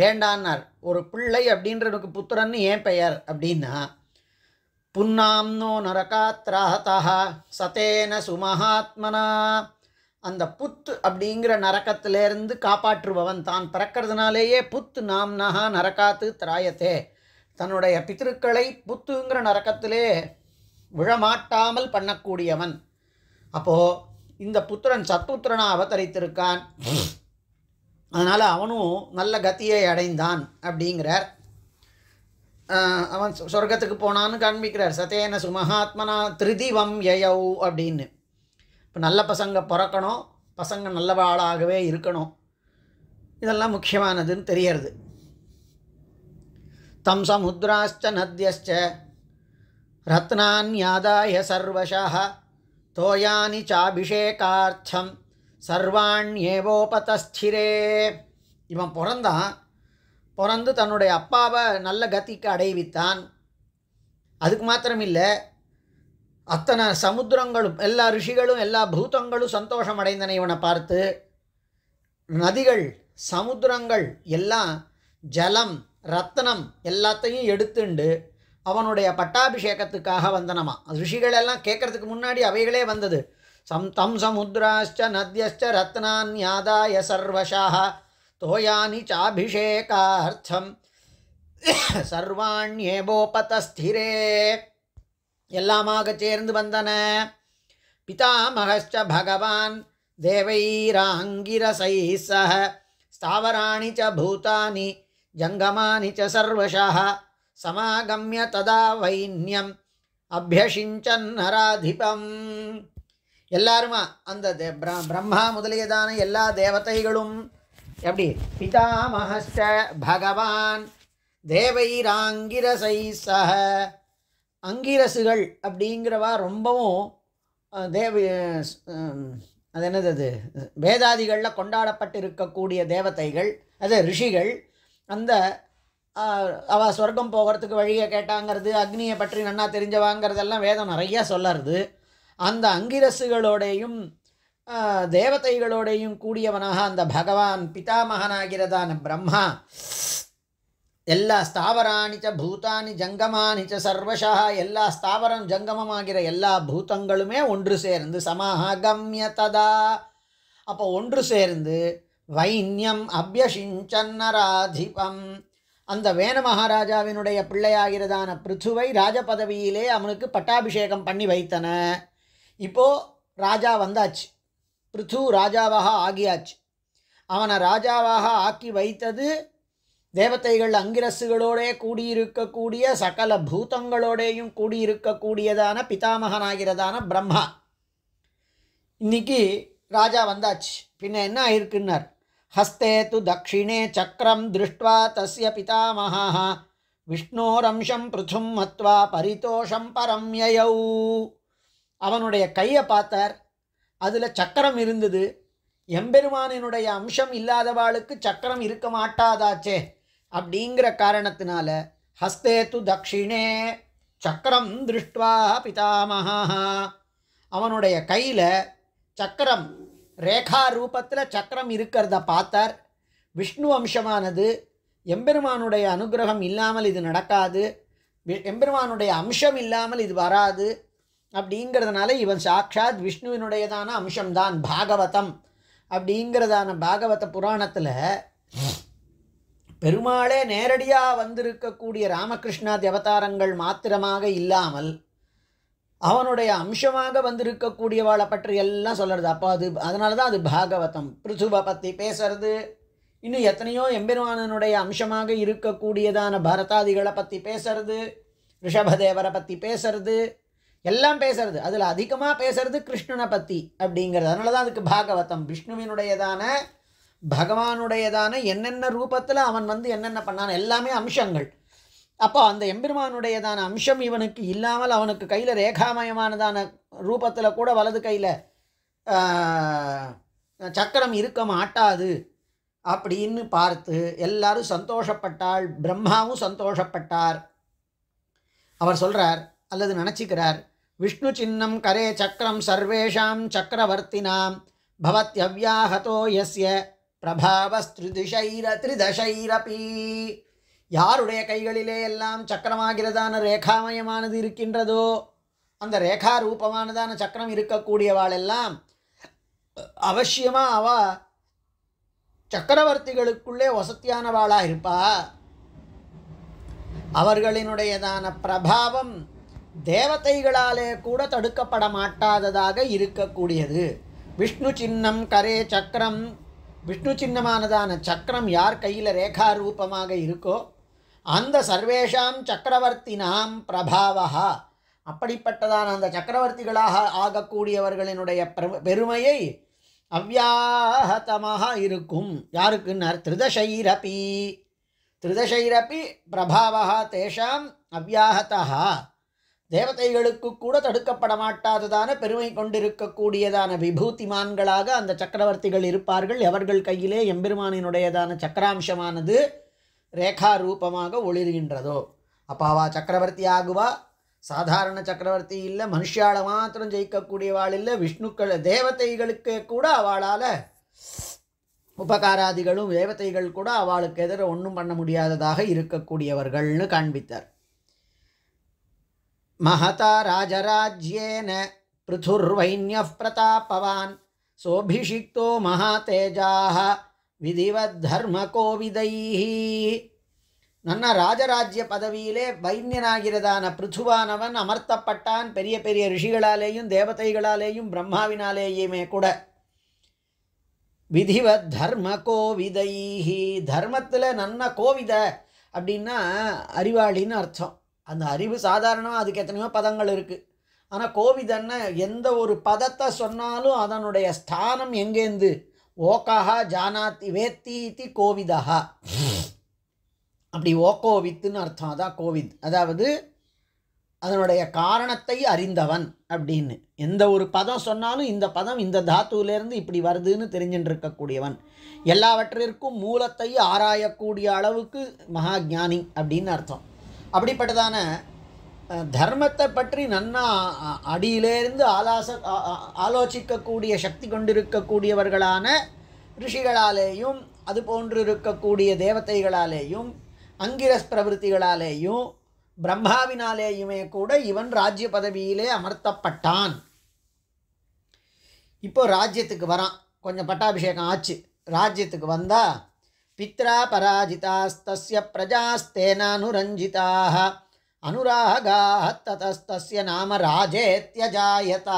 ஏண்டான்னார் ஒரு பிள்ளை அப்படின்றனுக்கு புத்திரன்னு ஏன் பெயர் அப்படின்னா புன்னாம்னோ நரகாத்ராஹதா சதேன சுமஹாத்மனா அந்த புத்து அப்படிங்கிற நரக்கத்திலேருந்து காப்பாற்றுபவன் தான் பிறக்கிறதுனாலேயே புத்து நாம் நகா நரக்காத்து திராயத்தே தன்னுடைய பித்திருக்களை புத்துங்கிற நரக்கத்திலே விழமாட்டாமல் பண்ணக்கூடியவன் அப்போது இந்த புத்திரன் சத்புத்திரனாக அவதரித்திருக்கான் அதனால் அவனும் நல்ல கத்தியை அடைந்தான் அப்படிங்கிறார் அவன் சொர்க்கத்துக்கு போனான்னு காண்பிக்கிறார் சதேன சுமகாத்மனா திருதிவம் யயௌ அப்படின்னு இப்போ நல்ல பசங்க பிறக்கணும் பசங்க நல்லவாளாகவே இருக்கணும் இதெல்லாம் முக்கியமானதுன்னு தெரியறது தம் சமுத்ராச்ச ரத்னான் யாதாய சர்வஷா தோயானி சாபிஷேகார்த்தம் சர்வாண்யேவோபதஸ்திரே இவன் பிறந்தான் பிறந்து தன்னுடைய அப்பாவை நல்ல கத்திக்கு அடைவித்தான் அதுக்கு மாத்திரமில்லை அத்தனை சமுத்திரங்களும் எல்லா ரிஷிகளும் எல்லா பூதங்களும் சந்தோஷம் அடைந்தன இவனை பார்த்து நதிகள் சமுத்திரங்கள் எல்லாம் ஜலம் ரத்தனம் எல்லாத்தையும் எடுத்துண்டு அவனுடைய பட்டாபிஷேகத்துக்காக வந்தனமா ரிஷிகள் எல்லாம் கேட்கறதுக்கு முன்னாடி அவைகளே வந்தது சம் தம் சமுத்ராச்ச நத்யச்ச ரத்னான்யாதாய சர்வஷாக தோயானி சாபிஷேகார்த்தம் [COUGHS] சர்வாண்யேபோபதஸ்திரே எல்லாமாக சேர்ந்து வந்தன பிதாமகச்ச பகவான் தேவைராங்கிரசை சக ஸ்தாவராணி ச பூதானி ஜங்கமானி ச சர்வஷா சமாகமிய ததா வைன்யம் அபியஷிஞ்சன் நராதிபம் எல்லாருமா அந்த பிரம்மா முதலியதான எல்லா தேவதைகளும் எப்படி பிதாமகச்ச பகவான் தேவைராங்கிரசை சக அங்கிரசுகள் அப்படிங்கிறவா ரொம்பவும் தேவ அது என்னது அது வேதாதிகளில் கொண்டாடப்பட்டு இருக்கக்கூடிய தேவதைகள் அது ரிஷிகள் அந்த அவள் சொர்க்கம் போகிறதுக்கு வழியை கேட்டாங்கிறது அக்னியை பற்றி நன்னா தெரிஞ்சவாங்கிறதெல்லாம் வேதம் நிறையா சொல்லறது அந்த அங்கிரசுகளோடையும் தேவதைகளோடையும் கூடியவனாக அந்த பகவான் பிதாமகனாகிறதான பிரம்மா எல்லா ஸ்தாவரானிச்ச பூத்தானி பூதானி ஜங்கமானி ச சர்வஷா எல்லா ஸ்தாவரம் ஜங்கமமாகிற எல்லா பூதங்களுமே ஒன்று சேர்ந்து சமஹகம்ய ததா அப்போ ஒன்று சேர்ந்து வைன்யம் அபியஷிஞ்சன்னராதிபம் அந்த வேண மகாராஜாவினுடைய பிள்ளையாகிறதான பிருத்துவை ராஜபதவியிலே அவனுக்கு பட்டாபிஷேகம் பண்ணி வைத்தன இப்போது ராஜா வந்தாச்சு பிருத்து ராஜாவாக ஆகியாச்சு அவனை ராஜாவாக ஆக்கி வைத்தது தேவதைகள் அங்கிரசுகளோடே கூடியிருக்கக்கூடிய சகல பூதங்களோடேயும் கூடியிருக்கக்கூடியதான பிதாமகனாகிறதான பிரம்மா இன்னைக்கு ராஜா வந்தாச்சு பின்ன என்ன ஆயிருக்குன்னார் ஹஸ்தே து தட்சிணே சக்கரம் திருஷ்டுவா தஸ்ய பிதாமகா விஷ்ணோரம்சம் பிருத்தும் மத்வா பரிதோஷம் பரம் அவனுடைய கையை பார்த்தார் அதில் சக்கரம் இருந்தது எம்பெருமானினுடைய அம்சம் இல்லாதவாளுக்கு சக்கரம் இருக்க மாட்டாதாச்சே அப்படிங்கிற காரணத்தினால து தக்ஷிணே சக்கரம் திருஷ்டுவா பிதாமகா அவனுடைய கையில் சக்கரம் ரேகா ரூபத்தில் சக்கரம் இருக்கிறத பார்த்தார் விஷ்ணு அம்சமானது எம்பெருமானுடைய அனுகிரகம் இல்லாமல் இது நடக்காது எம்பெருமானுடைய அம்சம் இல்லாமல் இது வராது அப்படிங்கிறதுனால இவன் சாட்சாத் விஷ்ணுவினுடையதான அம்சம்தான் பாகவதம் அப்படிங்கிறதான பாகவத புராணத்தில் பெருமாளே நேரடியாக வந்திருக்கக்கூடிய ராமகிருஷ்ணா தேவதாரங்கள் மாத்திரமாக இல்லாமல் அவனுடைய அம்சமாக வந்திருக்கக்கூடியவாளை பற்றி எல்லாம் சொல்கிறது அப்போ அது அதனால தான் அது பாகவதம் பிருத்துவை பற்றி பேசுறது இன்னும் எத்தனையோ எம்பெருமானனுடைய அம்சமாக இருக்கக்கூடியதான பரதாதிகளை பற்றி பேசுறது ரிஷபதேவரை பற்றி பேசுறது எல்லாம் பேசுறது அதில் அதிகமாக பேசுறது கிருஷ்ணனை பற்றி அப்படிங்கிறது அதனால தான் அதுக்கு பாகவதம் விஷ்ணுவினுடையதான பகவானுடையதான என்னென்ன ரூபத்தில் அவன் வந்து என்னென்ன பண்ணான் எல்லாமே அம்சங்கள் அப்போ அந்த எம்பெருமானுடையதான அம்சம் இவனுக்கு இல்லாமல் அவனுக்கு கையில் ரேகாமயமானதான ரூபத்தில் கூட வலது கையில் சக்கரம் இருக்க மாட்டாது அப்படின்னு பார்த்து எல்லாரும் சந்தோஷப்பட்டாள் பிரம்மாவும் சந்தோஷப்பட்டார் அவர் சொல்கிறார் அல்லது நினச்சிக்கிறார் விஷ்ணு சின்னம் கரே சக்கரம் சர்வேஷாம் சக்கரவர்த்தினாம் பவத்யவ்யாஹதோ எஸ்ய பிரபாவஸ்திருதிஷைர திரிதசைரபி யாருடைய கைகளிலே எல்லாம் சக்கரமாகிறதான ரேகாமயமானது இருக்கின்றதோ அந்த ரேகா ரூபமானதான சக்கரம் இருக்கக்கூடியவாளெல்லாம் அவசியமாக அவ சக்கரவர்த்திகளுக்குள்ளே வசத்தியானவாளாக இருப்பா அவர்களினுடையதான பிரபாவம் தேவதைகளாலே கூட தடுக்கப்பட மாட்டாததாக இருக்கக்கூடியது விஷ்ணு சின்னம் கரே சக்கரம் விஷ்ணு சின்னமானதான சக்கரம் யார் கையில் ரேகா ரூபமாக இருக்கோ அந்த சர்வேஷாம் நாம் பிரபாவா அப்படிப்பட்டதான அந்த சக்கரவர்த்திகளாக ஆகக்கூடியவர்களினுடைய பெருமையை அவ்யாகதமாக இருக்கும் யாருக்குன்னார் திருதசைரபி திருதசைரபி பிரபாவா தேஷாம் அவ்யாகதா தேவதைகளுக்கு கூட தடுக்கப்பட மாட்டாததான பெருமை கொண்டிருக்கக்கூடியதான விபூதிமான்களாக அந்த சக்கரவர்த்திகள் இருப்பார்கள் அவர்கள் கையிலே எம்பெருமானினுடையதான சக்கராம்சமானது ரேகா ரூபமாக ஒளிர்கின்றதோ அப்போ சக்கரவர்த்தி ஆகுவா சாதாரண சக்கரவர்த்தி இல்லை மனுஷால மாத்திரம் ஜெயிக்கக்கூடியவாள் இல்லை விஷ்ணுக்கள் தேவதைகளுக்கு கூட அவளால் உபகாராதிகளும் தேவதைகள் கூட அவளுக்கு எதிர ஒன்றும் பண்ண முடியாததாக இருக்கக்கூடியவர்கள்னு காண்பித்தார் महता राजराज्येन पृथुर्वैन्यः प्रतापवान् விதிவத் தர்ம விதிவத்தர்மகோவிதைஹி நன்ன ராஜராஜ்ய பதவியிலே வைன்யனாகிறதான பிருத்துவானவன் அமர்த்தப்பட்டான் பெரிய பெரிய ரிஷிகளாலேயும் தேவதைகளாலேயும் பிரம்மாவினாலேயுமே கூட விதிவத் தர்ம கோவிதைஹி தர்மத்தில் நன்ன கோவித அப்படின்னா அறிவாளின்னு அர்த்தம் அந்த அறிவு சாதாரணமாக அதுக்கு எத்தனையோ பதங்கள் இருக்குது ஆனால் கோவிதன்ன எந்த ஒரு பதத்தை சொன்னாலும் அதனுடைய ஸ்தானம் எங்கேருந்து ஓக்காக ஜானாத்தி வேத்தீதி கோவிதா அப்படி ஓகோவித்துன்னு அர்த்தம் அதான் கோவித் அதாவது அதனுடைய காரணத்தை அறிந்தவன் அப்படின்னு எந்த ஒரு பதம் சொன்னாலும் இந்த பதம் இந்த தாத்துவிலேருந்து இப்படி வருதுன்னு தெரிஞ்சுட்டு இருக்கக்கூடியவன் எல்லாவற்றிற்கும் மூலத்தை ஆராயக்கூடிய அளவுக்கு மகா ஜானி அப்படின்னு அர்த்தம் அப்படிப்பட்டதான தர்மத்தை பற்றி நன்னா அடியிலேருந்து ஆலாச ஆலோசிக்கக்கூடிய சக்தி கொண்டிருக்கக்கூடியவர்களான ரிஷிகளாலேயும் அது போன்று இருக்கக்கூடிய தேவதைகளாலேயும் அங்கிரஸ் பிரவருத்திகளாலேயும் பிரம்மாவினாலேயுமே கூட இவன் ராஜ்ய பதவியிலே அமர்த்தப்பட்டான் இப்போ ராஜ்யத்துக்கு வரான் கொஞ்சம் பட்டாபிஷேகம் ஆச்சு ராஜ்யத்துக்கு வந்தால் பித்ரா பராஜிதாஸ்திய பிரஜாஸ்தேனுரஞ்சிதாக अनुरागाः நாம ராஜே தியஜாயதா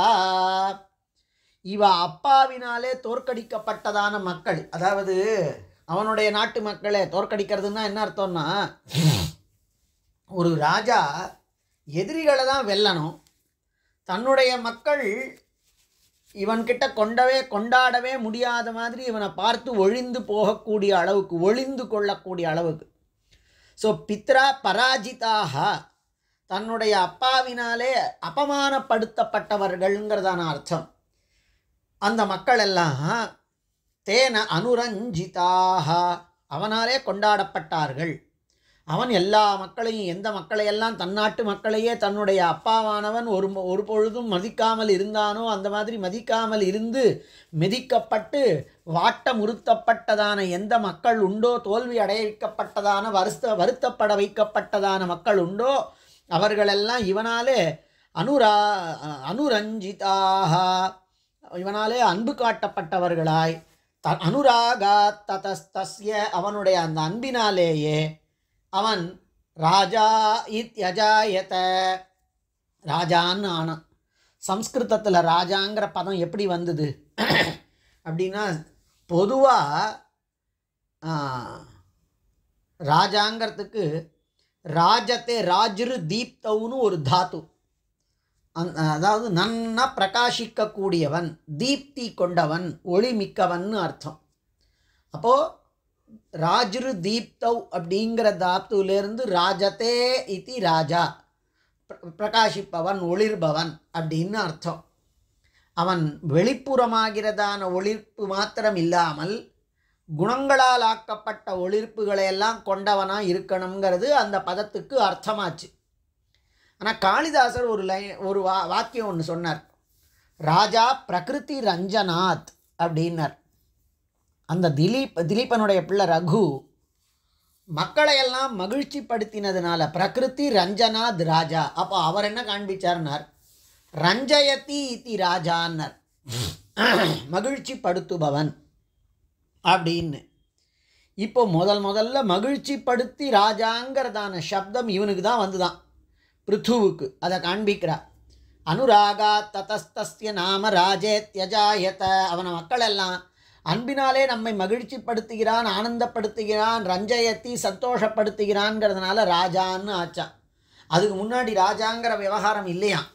இவ அப்பாவினாலே தோற்கடிக்கப்பட்டதான மக்கள் அதாவது அவனுடைய நாட்டு மக்களே தோற்கடிக்கிறதுனா என்ன அர்த்தம்னா ஒரு ராஜா எதிரிகளை தான் வெல்லணும் தன்னுடைய மக்கள் இவன்கிட்ட கொண்டவே கொண்டாடவே முடியாத மாதிரி இவனை பார்த்து ஒழிந்து போகக்கூடிய அளவுக்கு ஒளிந்து கொள்ளக்கூடிய அளவுக்கு ஸோ பித்ரா பராஜிதாக தன்னுடைய அப்பாவினாலே அபமானப்படுத்தப்பட்டவர்கள்ங்கிறதான அர்த்தம் அந்த மக்கள் எல்லாம் தேன அனுரஞ்சிதாக அவனாலே கொண்டாடப்பட்டார்கள் அவன் எல்லா மக்களையும் எந்த மக்களையெல்லாம் தன்னாட்டு மக்களையே தன்னுடைய அப்பாவானவன் ஒரு ஒரு பொழுதும் மதிக்காமல் இருந்தானோ அந்த மாதிரி மதிக்காமல் இருந்து மிதிக்கப்பட்டு வாட்ட முறுத்தப்பட்டதான எந்த மக்கள் உண்டோ தோல்வி அடைய வைக்கப்பட்டதான வருத்த வருத்தப்பட வைக்கப்பட்டதான மக்கள் உண்டோ அவர்களெல்லாம் இவனாலே அனுரா அனுரஞ்சிதாக இவனாலே அன்பு காட்டப்பட்டவர்களாய் த அனுராகா ததஸ்தஸ்ய அவனுடைய அந்த அன்பினாலேயே அவன் ராஜா இத்யஜாயத ராஜான்னு ஆனான் சம்ஸ்கிருதத்தில் ராஜாங்கிற பதம் எப்படி வந்தது அப்படின்னா பொதுவாக ராஜாங்கிறதுக்கு ராஜத்தை ராஜ்ரு தீப்தவுன்னு ஒரு தாத்து அந் அதாவது நன்னா பிரகாசிக்கக்கூடியவன் தீப்தி கொண்டவன் ஒளி மிக்கவன் அர்த்தம் அப்போது ராஜரு தீப்தௌ அப்படிங்கிற தாப்துலேருந்து ராஜதே இது ராஜா பிரகாஷிப்பவன் ஒளிர்பவன் அப்படின்னு அர்த்தம் அவன் வெளிப்புறமாகிறதான ஒளிர்ப்பு மாத்திரம் இல்லாமல் குணங்களால் ஆக்கப்பட்ட ஒளிர்ப்புகளையெல்லாம் கொண்டவனாக இருக்கணுங்கிறது அந்த பதத்துக்கு அர்த்தமாச்சு ஆனால் காளிதாசர் ஒரு லை ஒரு வா வாக்கியம் ஒன்று சொன்னார் ராஜா பிரகிருதி ரஞ்சநாத் அப்படின்னார் அந்த திலீப் திலீபனுடைய பிள்ளை ரகு மக்களையெல்லாம் மகிழ்ச்சி படுத்தினதுனால பிரகிருதி ரஞ்சநாத் ராஜா அப்போ அவர் என்ன காண்பிச்சார்னார் ரஞ்சயதி இத்தி ராஜான்னர் மகிழ்ச்சி படுத்துபவன் அப்படின்னு இப்போ முதல் முதல்ல மகிழ்ச்சி படுத்தி ராஜாங்கிறதான சப்தம் இவனுக்கு தான் வந்துதான் பிருத்துவுக்கு அதை காண்பிக்கிறார் அனுராகா ததஸ்திய நாம ராஜே தியஜாயத்த அவனை மக்களெல்லாம் அன்பினாலே நம்மை மகிழ்ச்சிப்படுத்துகிறான் ஆனந்தப்படுத்துகிறான் ரஞ்சயத்தி சந்தோஷப்படுத்துகிறான்ங்கிறதுனால ராஜான்னு ஆச்சான் அதுக்கு முன்னாடி ராஜாங்கிற விவகாரம் இல்லையாம்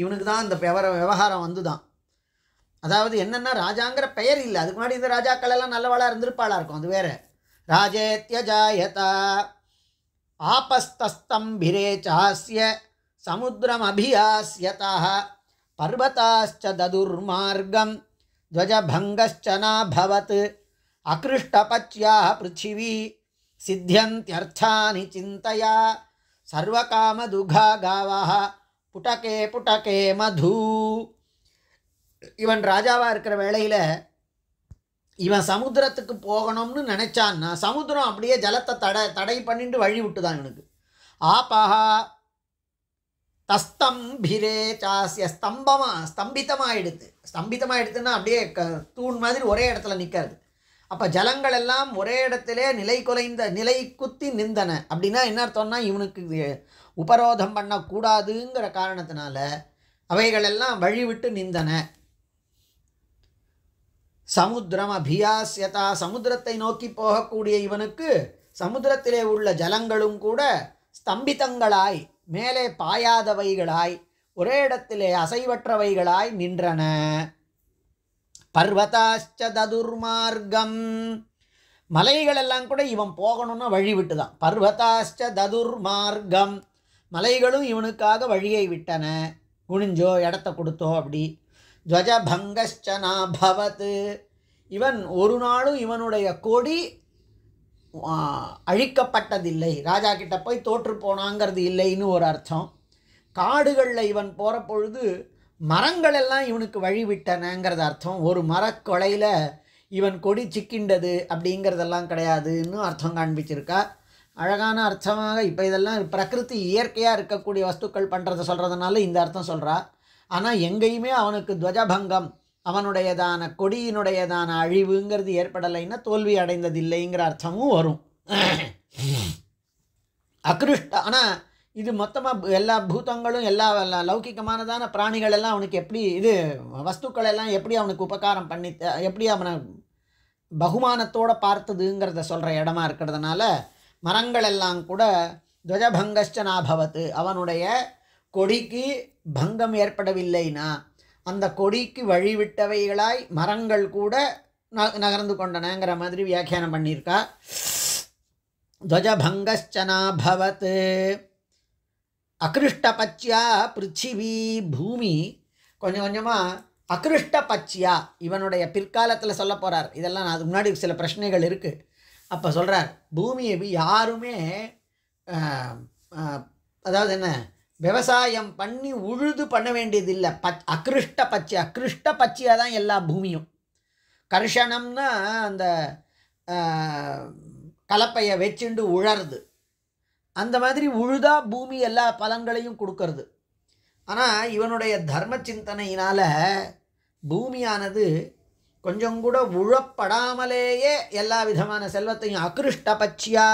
இவனுக்கு தான் இந்த விவர விவகாரம் வந்து தான் அதாவது என்னென்னா ராஜாங்கிற பெயர் இல்லை அதுக்கு முன்னாடி இந்த ராஜாக்கள் எல்லாம் நல்லவாளாக இருந்திருப்பாளாக இருக்கும் அது வேறு ஆபஸ்தஸ்தம் பிரே சாஸ்ய சமுத்திரம் அபியாஸ்யதா பர்வதாச்ச ததுர்மார்க்கம் ध्वजभङ्गश्च नाभवत् अकृष्टपच्याः पृथिवी सिद्ध्यन्त्यर्थानि चिन्तया सर्वकामदुघा गावः புடகே புடகே மது இவன் ராஜாவாக இருக்கிற வேளையில் இவன் சமுத்திரத்துக்கு போகணும்னு நினச்சான்னா சமுத்திரம் அப்படியே ஜலத்தை தடை தடை பண்ணிட்டு வழி விட்டுதான் இவனுக்கு ஆப்பாகா தஸ்தம்பிரே சாசிய ஸ்தம்பமாக ஸ்தம்பிதமாக எடுத்து ஸ்தம்பிதமாக எடுத்துன்னா அப்படியே க தூண் மாதிரி ஒரே இடத்துல நிற்கிறது அப்போ ஜலங்கள் எல்லாம் ஒரே இடத்துல நிலை குலைந்த நிலை குத்தி நிந்தன அப்படின்னா என்ன அர்த்தம்னா இவனுக்கு உபரோதம் பண்ணக்கூடாதுங்கிற காரணத்தினால அவைகளெல்லாம் வழிவிட்டு நிந்தன சமுத்திரம் அபியாசியதா சமுத்திரத்தை நோக்கி போகக்கூடிய இவனுக்கு சமுத்திரத்திலே உள்ள ஜலங்களும் கூட ஸ்தம்பிதங்களாய் மேலே பாயாதவைகளாய் ஒரே இடத்திலே அசைவற்றவைகளாய் நின்றன பர்வதாச்ச ததுர்மார்க்கம் மலைகளெல்லாம் கூட இவன் போகணும்னா வழி விட்டுதான் பர்வதாச்ச ததுர்மார்க்கம் மலைகளும் இவனுக்காக வழியை விட்டன குனிஞ்சோ இடத்த கொடுத்தோ அப்படி ஜஜபங்கச்சனா நாபவத் இவன் ஒரு நாளும் இவனுடைய கொடி அழிக்கப்பட்டதில்லை ராஜா கிட்ட போய் தோற்று போனாங்கிறது இல்லைன்னு ஒரு அர்த்தம் காடுகளில் இவன் போகிற பொழுது மரங்கள் எல்லாம் இவனுக்கு வழிவிட்டனங்கிறது அர்த்தம் ஒரு மரக்கொலையில் இவன் கொடி சிக்கின்றது அப்படிங்கிறதெல்லாம் கிடையாதுன்னு அர்த்தம் காண்பிச்சிருக்கா அழகான அர்த்தமாக இப்போ இதெல்லாம் பிரகிருதி இயற்கையாக இருக்கக்கூடிய வஸ்துக்கள் பண்ணுறத சொல்கிறதுனால இந்த அர்த்தம் சொல்கிறா ஆனால் எங்கேயுமே அவனுக்கு துவஜபங்கம் அவனுடையதான கொடியினுடையதான அழிவுங்கிறது ஏற்படலைன்னா தோல்வி அடைந்ததில்லைங்கிற அர்த்தமும் வரும் அகிருஷ்ட ஆனால் இது மொத்தமாக எல்லா பூதங்களும் எல்லா லௌகிகமானதான பிராணிகள் எல்லாம் அவனுக்கு எப்படி இது வஸ்துக்கள் எல்லாம் எப்படி அவனுக்கு உபகாரம் பண்ணி எப்படி அவனை பகுமானத்தோடு பார்த்ததுங்கிறத சொல்கிற இடமா இருக்கிறதுனால மரங்கள் எல்லாம் கூட துவஜபங்கஷ்டனாபவத்து அவனுடைய கொடிக்கு பங்கம் ஏற்படவில்லைனா அந்த கொடிக்கு வழிவிட்டவைகளாய் மரங்கள் கூட ந நகர்ந்து கொண்டனங்கிற மாதிரி வியாக்கியானம் பண்ணியிருக்கா துவஜபங்கச்சனாபவத் அகிருஷ்டபச்சியா பிருச்சிவி பூமி கொஞ்சம் கொஞ்சமாக அகிருஷ்டபச்சியா இவனுடைய பிற்காலத்தில் சொல்ல போகிறார் இதெல்லாம் நான் அதுக்கு முன்னாடி சில பிரச்சனைகள் இருக்குது அப்போ சொல்கிறார் பூமியை யாருமே அதாவது என்ன விவசாயம் பண்ணி உழுது பண்ண வேண்டியதில்லை பச் அக்ருஷ்ட பச்சை அக்ருஷ்ட பச்சையாக தான் எல்லா பூமியும் கர்ஷணம்னா அந்த கலப்பையை வச்சுண்டு உழறது அந்த மாதிரி உழுதா பூமி எல்லா பலன்களையும் கொடுக்கறது ஆனால் இவனுடைய தர்ம சிந்தனையினால் பூமியானது கொஞ்சம் கூட உழப்படாமலேயே எல்லா விதமான செல்வத்தையும் அக்ருஷ்ட பச்சியா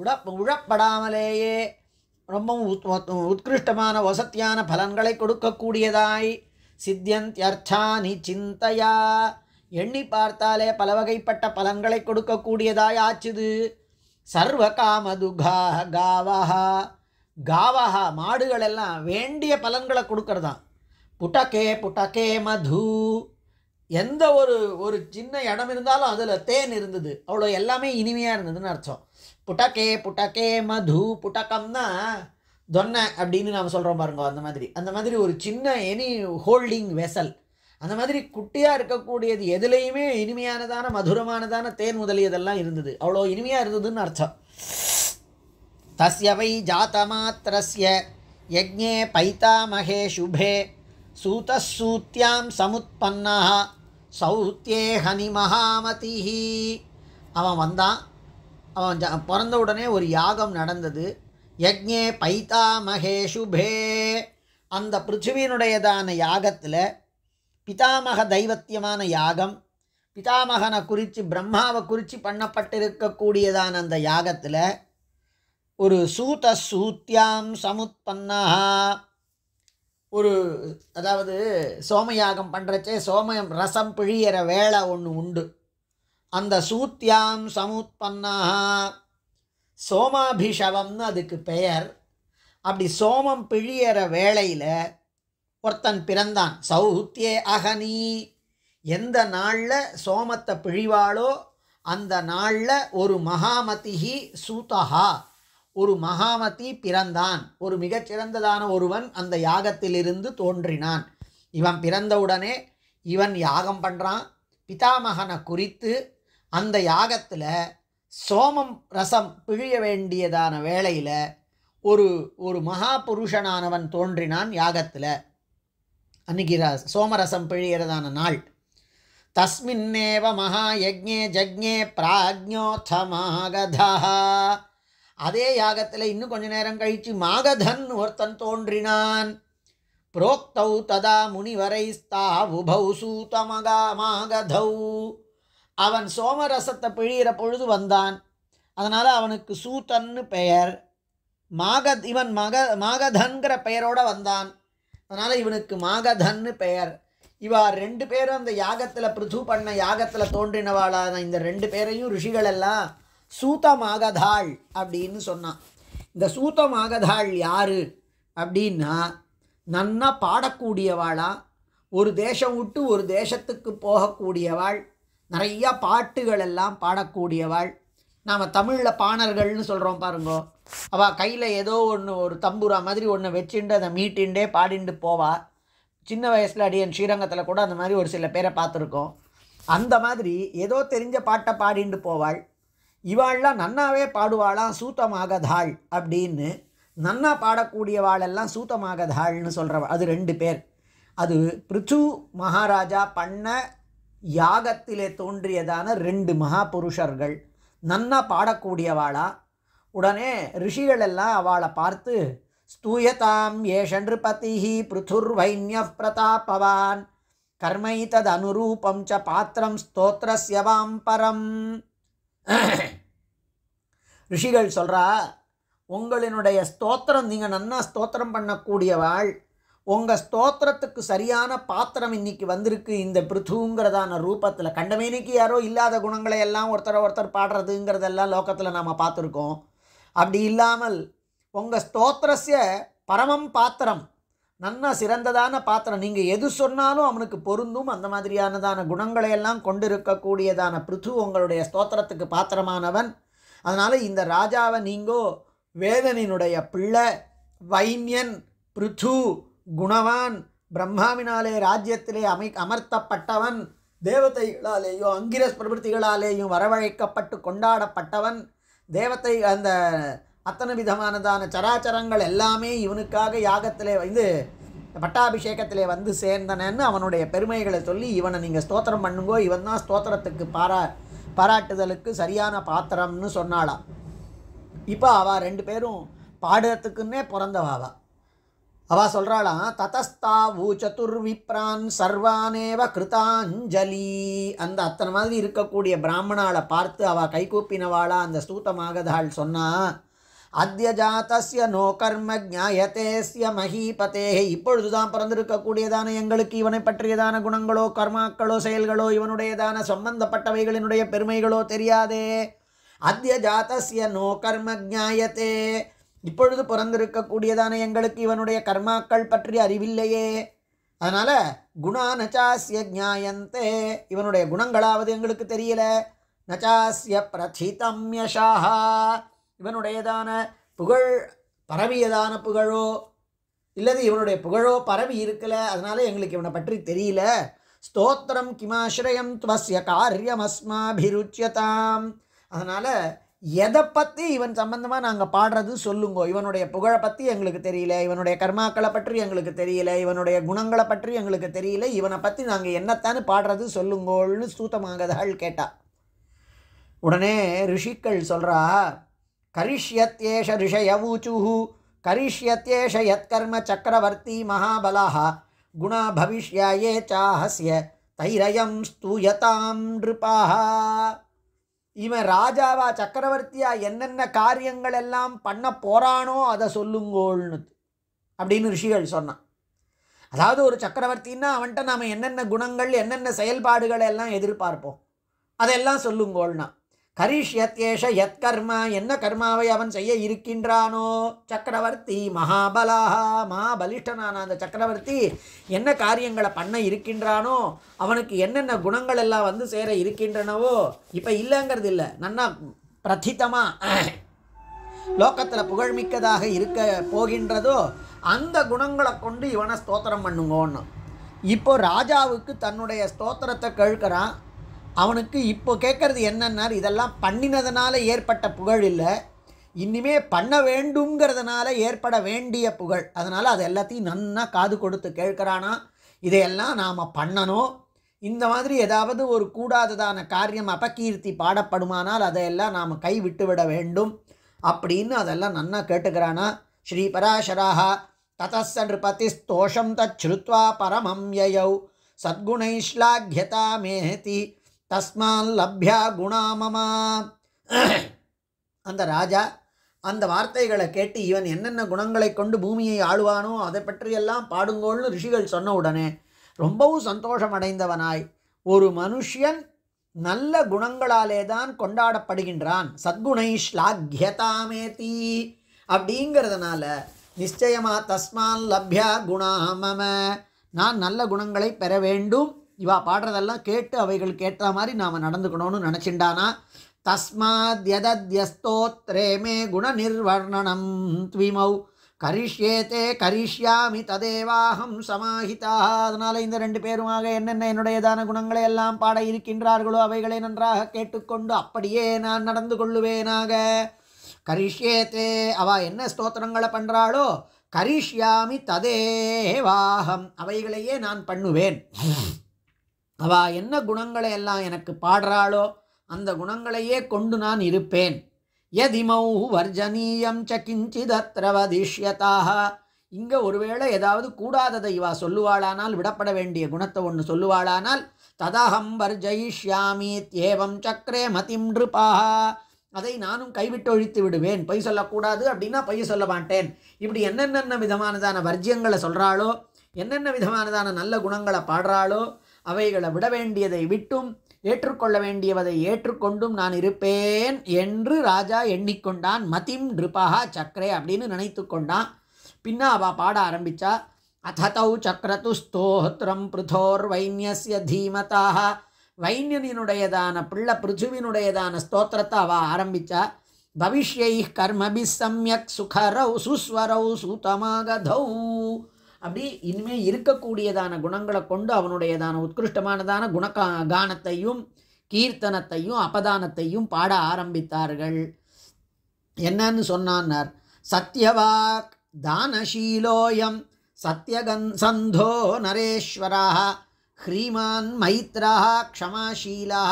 உழப் உழப்படாமலேயே ரொம்பவும் உத்கிருஷ்டமான வசத்தியான பலன்களை கொடுக்கக்கூடியதாய் நீ சிந்தையா எண்ணி பார்த்தாலே பல வகைப்பட்ட பலன்களை கொடுக்கக்கூடியதாய் ஆச்சுது சர்வ காமதுகா காவஹா காவஹா மாடுகள் எல்லாம் வேண்டிய பலன்களை கொடுக்கறதான் புட்டகே புட்டகே மது எந்த ஒரு ஒரு சின்ன இடம் இருந்தாலும் அதில் தேன் இருந்தது அவ்வளோ எல்லாமே இனிமையாக இருந்ததுன்னு அர்த்தம் புட்டகே புட்டகே மது புட்டகம்னா தொன்னை அப்படின்னு நாம் சொல்கிறோம் பாருங்க அந்த மாதிரி அந்த மாதிரி ஒரு சின்ன எனி ஹோல்டிங் வெசல் அந்த மாதிரி குட்டியாக இருக்கக்கூடியது எதுலேயுமே இனிமையானதான மதுரமானதான தேன் முதலியதெல்லாம் இருந்தது அவ்வளோ இனிமையாக இருந்ததுன்னு அர்த்தம் தஸ்யவை வை ஜாத மாத்திரஸ்ய யஜ்ஞே மகே சுபே சூத்தியாம் சமுத்பன்னா சௌத்தியே ஹனி மகாமதி அவன் வந்தான் அவன் பிறந்த உடனே ஒரு யாகம் நடந்தது யக்ஞே பைதா சுபே அந்த பிருத்திவியினுடையதான யாகத்தில் பிதாமக தைவத்தியமான யாகம் பிதாமகனை குறித்து பிரம்மாவை குறித்து பண்ணப்பட்டிருக்கக்கூடியதான அந்த யாகத்தில் ஒரு சூத சூத்தியாம் சமுத்பன்னா ஒரு அதாவது சோமயாகம் பண்ணுறச்சே சோமயம் ரசம் பிழியிற வேலை ஒன்று உண்டு அந்த சூத்தியாம் சமுத்பன்னாக சோமாபிஷவம்னு அதுக்கு பெயர் அப்படி சோமம் பிழியற வேளையில் ஒருத்தன் பிறந்தான் சௌத்தியே அகனி எந்த நாளில் சோமத்தை பிழிவாளோ அந்த நாளில் ஒரு மகாமதிகி சூதஹா ஒரு மகாமதி பிறந்தான் ஒரு மிகச்சிறந்ததான ஒருவன் அந்த யாகத்திலிருந்து தோன்றினான் இவன் பிறந்தவுடனே இவன் யாகம் பண்ணுறான் பிதாமகனை குறித்து அந்த யாகத்தில் சோமம் ரசம் பிழிய வேண்டியதான வேளையில் ஒரு ஒரு மகா புருஷனானவன் தோன்றினான் யாகத்தில் அன்னைக்கு சோமரசம் பிழிகிறதான நாள் தஸ்மின்னேவ யஜ்ஞே ஜக்ஞே பிராஜ்யோத்தமாகதா அதே யாகத்தில் இன்னும் கொஞ்ச நேரம் கழித்து மாகதன் ஒருத்தன் தோன்றினான் புரோக்தௌ ததா முனிவரைஸ்தா உபௌ சூதமகா மாகதௌ அவன் சோமரசத்தை பிழிகிற பொழுது வந்தான் அதனால் அவனுக்கு சூதன்னு பெயர் மாகத் இவன் மக மாகதன்கிற பெயரோடு வந்தான் அதனால் இவனுக்கு மாகதன்னு பெயர் இவா ரெண்டு பேரும் அந்த யாகத்தில் பிருது பண்ண யாகத்தில் தோன்றினவாளான இந்த ரெண்டு பேரையும் ரிஷிகள் எல்லாம் சூதமாகதாள் அப்படின்னு சொன்னான் இந்த சூத்தமாகதாள் யார் அப்படின்னா நன்னா பாடக்கூடியவாளா ஒரு தேசம் விட்டு ஒரு தேசத்துக்கு போகக்கூடியவாள் நிறையா பாட்டுகள் எல்லாம் பாடக்கூடியவாள் நாம் தமிழில் பாணர்கள்னு சொல்கிறோம் பாருங்கோ அவள் கையில் ஏதோ ஒன்று ஒரு தம்புரா மாதிரி ஒன்று வச்சுட்டு அதை மீட்டின்ண்டே பாடிண்டு போவா சின்ன வயசில் அடியன் ஸ்ரீரங்கத்தில் கூட அந்த மாதிரி ஒரு சில பேரை பார்த்துருக்கோம் அந்த மாதிரி ஏதோ தெரிஞ்ச பாட்டை பாடிண்டு போவாள் இவாள்லாம் நன்னாவே பாடுவாளாம் சூத்தமாகதாள் அப்படின்னு நன்னா பாடக்கூடியவாளெல்லாம் சூத்தமாகதாள்னு சொல்கிறவ அது ரெண்டு பேர் அது பிருச்சு மகாராஜா பண்ண யாகத்திலே தோன்றியதான ரெண்டு மகாபுருஷர்கள் நன்னா பாடக்கூடியவாளா உடனே ரிஷிகள் எல்லாம் அவளை பார்த்து ஸ்தூயதாம் ஏஷ நிருபதிஹி பிருத்துர்வைன்ய பிரதாபவான் தது அனுரூபம் ச பாத்திரம் ஸ்தோத்திரஸ்யவாம் பரம் ரிஷிகள் சொல்கிறா உங்களினுடைய ஸ்தோத்திரம் நீங்கள் நன்னா ஸ்தோத்திரம் பண்ணக்கூடியவாள் உங்கள் ஸ்தோத்திரத்துக்கு சரியான பாத்திரம் இன்னைக்கு வந்திருக்கு இந்த பிருத்துங்கிறதான ரூபத்தில் கண்டமேனிக்கு யாரோ இல்லாத குணங்களை எல்லாம் ஒருத்தரை ஒருத்தர் பாடுறதுங்கிறதெல்லாம் லோக்கத்தில் நாம் பார்த்துருக்கோம் அப்படி இல்லாமல் உங்கள் ஸ்தோத்திரஸ பரமம் பாத்திரம் நன்னா சிறந்ததான பாத்திரம் நீங்கள் எது சொன்னாலும் அவனுக்கு பொருந்தும் அந்த மாதிரியானதான குணங்களை எல்லாம் கொண்டிருக்கக்கூடியதான பிருத்து உங்களுடைய ஸ்தோத்திரத்துக்கு பாத்திரமானவன் அதனால் இந்த ராஜாவை நீங்கோ வேதனினுடைய பிள்ளை வைமியன் பிருத்து குணவான் பிரம்மாவினாலே ராஜ்யத்திலே அமை அமர்த்தப்பட்டவன் தேவதைகளாலேயோ அங்கிரஸ் பிரபுத்திகளாலேயும் வரவழைக்கப்பட்டு கொண்டாடப்பட்டவன் தேவத்தை அந்த அத்தனை விதமானதான சராச்சரங்கள் எல்லாமே இவனுக்காக யாகத்திலே வந்து பட்டாபிஷேகத்திலே வந்து சேர்ந்தனன்னு அவனுடைய பெருமைகளை சொல்லி இவனை நீங்கள் ஸ்தோத்திரம் பண்ணுங்கோ இவன் தான் ஸ்தோத்திரத்துக்கு பாரா பாராட்டுதலுக்கு சரியான பாத்திரம்னு சொன்னாளாம் இப்போ அவள் ரெண்டு பேரும் பாடுறதுக்குன்னே பிறந்தவாவா அவா சொல்கிறாளா ததஸ்தாவு சதுர்விப்ரான் சர்வானேவ கிருதாஞ்சலி அந்த அத்தனை மாதிரி இருக்கக்கூடிய பிராமணாவை பார்த்து அவள் கைகூப்பினவாளா அந்த ஸ்தூதமாகதாள் சொன்னா அத்தியஜாத்திய நோகர்ம ஜாயத்தேசிய கர்ம இப்பொழுது தான் இப்பொழுதுதான் பிறந்திருக்கக்கூடியதான எங்களுக்கு இவனை பற்றியதான குணங்களோ கர்மாக்களோ செயல்களோ இவனுடையதான சம்பந்தப்பட்டவைகளினுடைய பெருமைகளோ தெரியாதே அத்தியஜாத்திய நோகர்ம ஜாயத்தே இப்பொழுது பிறந்திருக்கக்கூடியதான எங்களுக்கு இவனுடைய கர்மாக்கள் பற்றி அறிவில்லையே அதனால் குணா நச்சாசிய ஜாயந்தே இவனுடைய குணங்களாவது எங்களுக்கு தெரியல நச்சாசிய பிரச்சிதம் யஷாஹா இவனுடையதான புகழ் பரவியதான புகழோ இல்லது இவனுடைய புகழோ பரவி இருக்கல அதனால எங்களுக்கு இவனை பற்றி தெரியல ஸ்தோத்திரம் கிமாஸ்ரயம் துவசிய காரியம் அஸ்மாபிருச்சியதாம் அதனால் எதை பற்றி இவன் சம்மந்தமாக நாங்கள் பாடுறது சொல்லுங்கோ இவனுடைய புகழை பற்றி எங்களுக்கு தெரியல இவனுடைய கர்மாக்களை பற்றி எங்களுக்கு தெரியல இவனுடைய குணங்களை பற்றி எங்களுக்கு தெரியல இவனை பற்றி நாங்கள் என்னத்தானு பாடுறது சொல்லுங்கோள்னு சூத்தமாகதாள் கேட்டா உடனே ரிஷிக்கள் சொல்கிறா கரிஷ்யத்யேஷ ரிஷய ஊச்சுஹு கரிஷ்யத்யேஷ யத்கர்ம சக்கரவர்த்தி மகாபலா குணா பவிஷ்யாயே சாஹஸ்ய தைரயம் ஸ்தூயதாம் நிருபாஹா இவன் ராஜாவா சக்கரவர்த்தியா என்னென்ன காரியங்கள் எல்லாம் பண்ண போகிறானோ அதை சொல்லுங்கோள்னு அப்படின்னு ரிஷிகள் சொன்னான் அதாவது ஒரு சக்கரவர்த்தின்னா அவன்கிட்ட நாம் என்னென்ன குணங்கள் என்னென்ன செயல்பாடுகளை எல்லாம் எதிர்பார்ப்போம் அதெல்லாம் சொல்லுங்கோள்னா கரிஷ்யத்யேஷ யத் கர்மா என்ன கர்மாவை அவன் செய்ய இருக்கின்றானோ சக்கரவர்த்தி மகாபலாக மகாபலிஷ்டனான அந்த சக்கரவர்த்தி என்ன காரியங்களை பண்ண இருக்கின்றானோ அவனுக்கு என்னென்ன குணங்கள் எல்லாம் வந்து சேர இருக்கின்றனவோ இப்போ இல்லைங்கிறது இல்லை நன்னா பிரதித்தமாக [CLEARS THROAT] லோக்கத்தில் புகழ்மிக்கதாக இருக்க போகின்றதோ அந்த குணங்களை கொண்டு இவனை ஸ்தோத்திரம் பண்ணுங்கன்னு இப்போ ராஜாவுக்கு தன்னுடைய ஸ்தோத்திரத்தை கேட்குறான் அவனுக்கு இப்போ கேட்குறது என்னன்னா இதெல்லாம் பண்ணினதுனால ஏற்பட்ட புகழ் இல்லை இனிமே பண்ண வேண்டுங்கிறதுனால ஏற்பட வேண்டிய புகழ் அதனால் அது எல்லாத்தையும் நன்னா காது கொடுத்து கேட்குறானா இதையெல்லாம் நாம் பண்ணணும் இந்த மாதிரி ஏதாவது ஒரு கூடாததான காரியம் அபகீர்த்தி பாடப்படுமானால் அதையெல்லாம் நாம் கை விட்டுவிட வேண்டும் அப்படின்னு அதெல்லாம் நன்னா கேட்டுக்கிறானா ஸ்ரீ பராசராக ததச ஸ்தோஷம் தச்சுருத்வா பரமம் யயௌ சத்குணைஷ்லாக்யதா மேஹதி லப்யா குணாமமா அந்த ராஜா அந்த வார்த்தைகளை கேட்டு இவன் என்னென்ன குணங்களை கொண்டு பூமியை ஆளுவானோ அதை பற்றியெல்லாம் பாடுங்கோள்னு ரிஷிகள் சொன்ன உடனே ரொம்பவும் சந்தோஷமடைந்தவனாய் ஒரு மனுஷன் நல்ல குணங்களாலே தான் கொண்டாடப்படுகின்றான் சத்குணை ஸ்லாக்யதாமேதி அப்படிங்கிறதுனால நிச்சயமாக தஸ்மான் லப்யா குணாமம நான் நல்ல குணங்களை பெற வேண்டும் இவா பாடுறதெல்லாம் கேட்டு அவைகள் கேட்ட மாதிரி நாம் நடந்துக்கணும்னு நினச்சிண்டானா தஸ்மாத் மே குண நிர்வர்ணனம் த்விமௌ கரிஷ்யேதே கரிஷ்யாமி ததேவாகம் சமாஹிதா அதனால் இந்த ரெண்டு பேருமாக என்னென்ன என்னுடையதான குணங்களை எல்லாம் பாட இருக்கின்றார்களோ அவைகளை நன்றாக கேட்டுக்கொண்டு அப்படியே நான் நடந்து கொள்ளுவேனாக கரிஷ்யேதே அவ என்ன ஸ்தோத்திரங்களை பண்ணுறாளோ கரிஷ்யாமி ததேவாகம் அவைகளையே நான் பண்ணுவேன் அவள் என்ன குணங்களை எல்லாம் எனக்கு பாடுறாளோ அந்த குணங்களையே கொண்டு நான் இருப்பேன் எதிமௌ வர்ஜனீயம் ச கிஞ்சிதத்ரவதிஷ்யதாக இங்கே ஒருவேளை ஏதாவது கூடாததை இவா சொல்லுவாளானால் விடப்பட வேண்டிய குணத்தை ஒன்று சொல்லுவாளானால் ததஹம் வர்ஜயிஷ்யாமி தேவம் சக்கரே மதிம் நிருபாக அதை நானும் கைவிட்டு ஒழித்து விடுவேன் பொய் சொல்லக்கூடாது அப்படின்னா பொய் சொல்ல மாட்டேன் இப்படி என்னென்னென்ன விதமானதான வர்ஜியங்களை சொல்கிறாளோ என்னென்ன விதமானதான நல்ல குணங்களை பாடுறாளோ அவைகளை விட வேண்டியதை விட்டும் ஏற்றுக்கொள்ள வேண்டியவதை ஏற்றுக்கொண்டும் நான் இருப்பேன் என்று ராஜா எண்ணிக்கொண்டான் மதிம் நிருபகா சக்கரே அப்படின்னு நினைத்து கொண்டான் பின்ன அவள் பாட ஆரம்பித்தா அததௌ சக்கரத்து ஸ்தோத்ரம் பிருதோர் வைன்யசிய தீமதாக வைன்யனினுடையதான பிள்ளை பிருஜுவினுடையதான ஸ்தோத்திரத்தை அவள் ஆரம்பித்தா பவிஷ்யை கர்மபி சமயக் சுகரௌ சுஸ்வரௌ சுதமாகதௌ அப்படி இனிமேல் இருக்கக்கூடியதான குணங்களை கொண்டு அவனுடையதான உத்கிருஷ்டமானதான குணகா கானத்தையும் கீர்த்தனத்தையும் அபதானத்தையும் பாட ஆரம்பித்தார்கள் என்னன்னு சொன்னார் சத்யவாக் தானசீலோயம் சத்யகன் சந்தோ நரேஸ்வரா ஹ்ரீமான் மைத்ரா க்ஷமாசீலா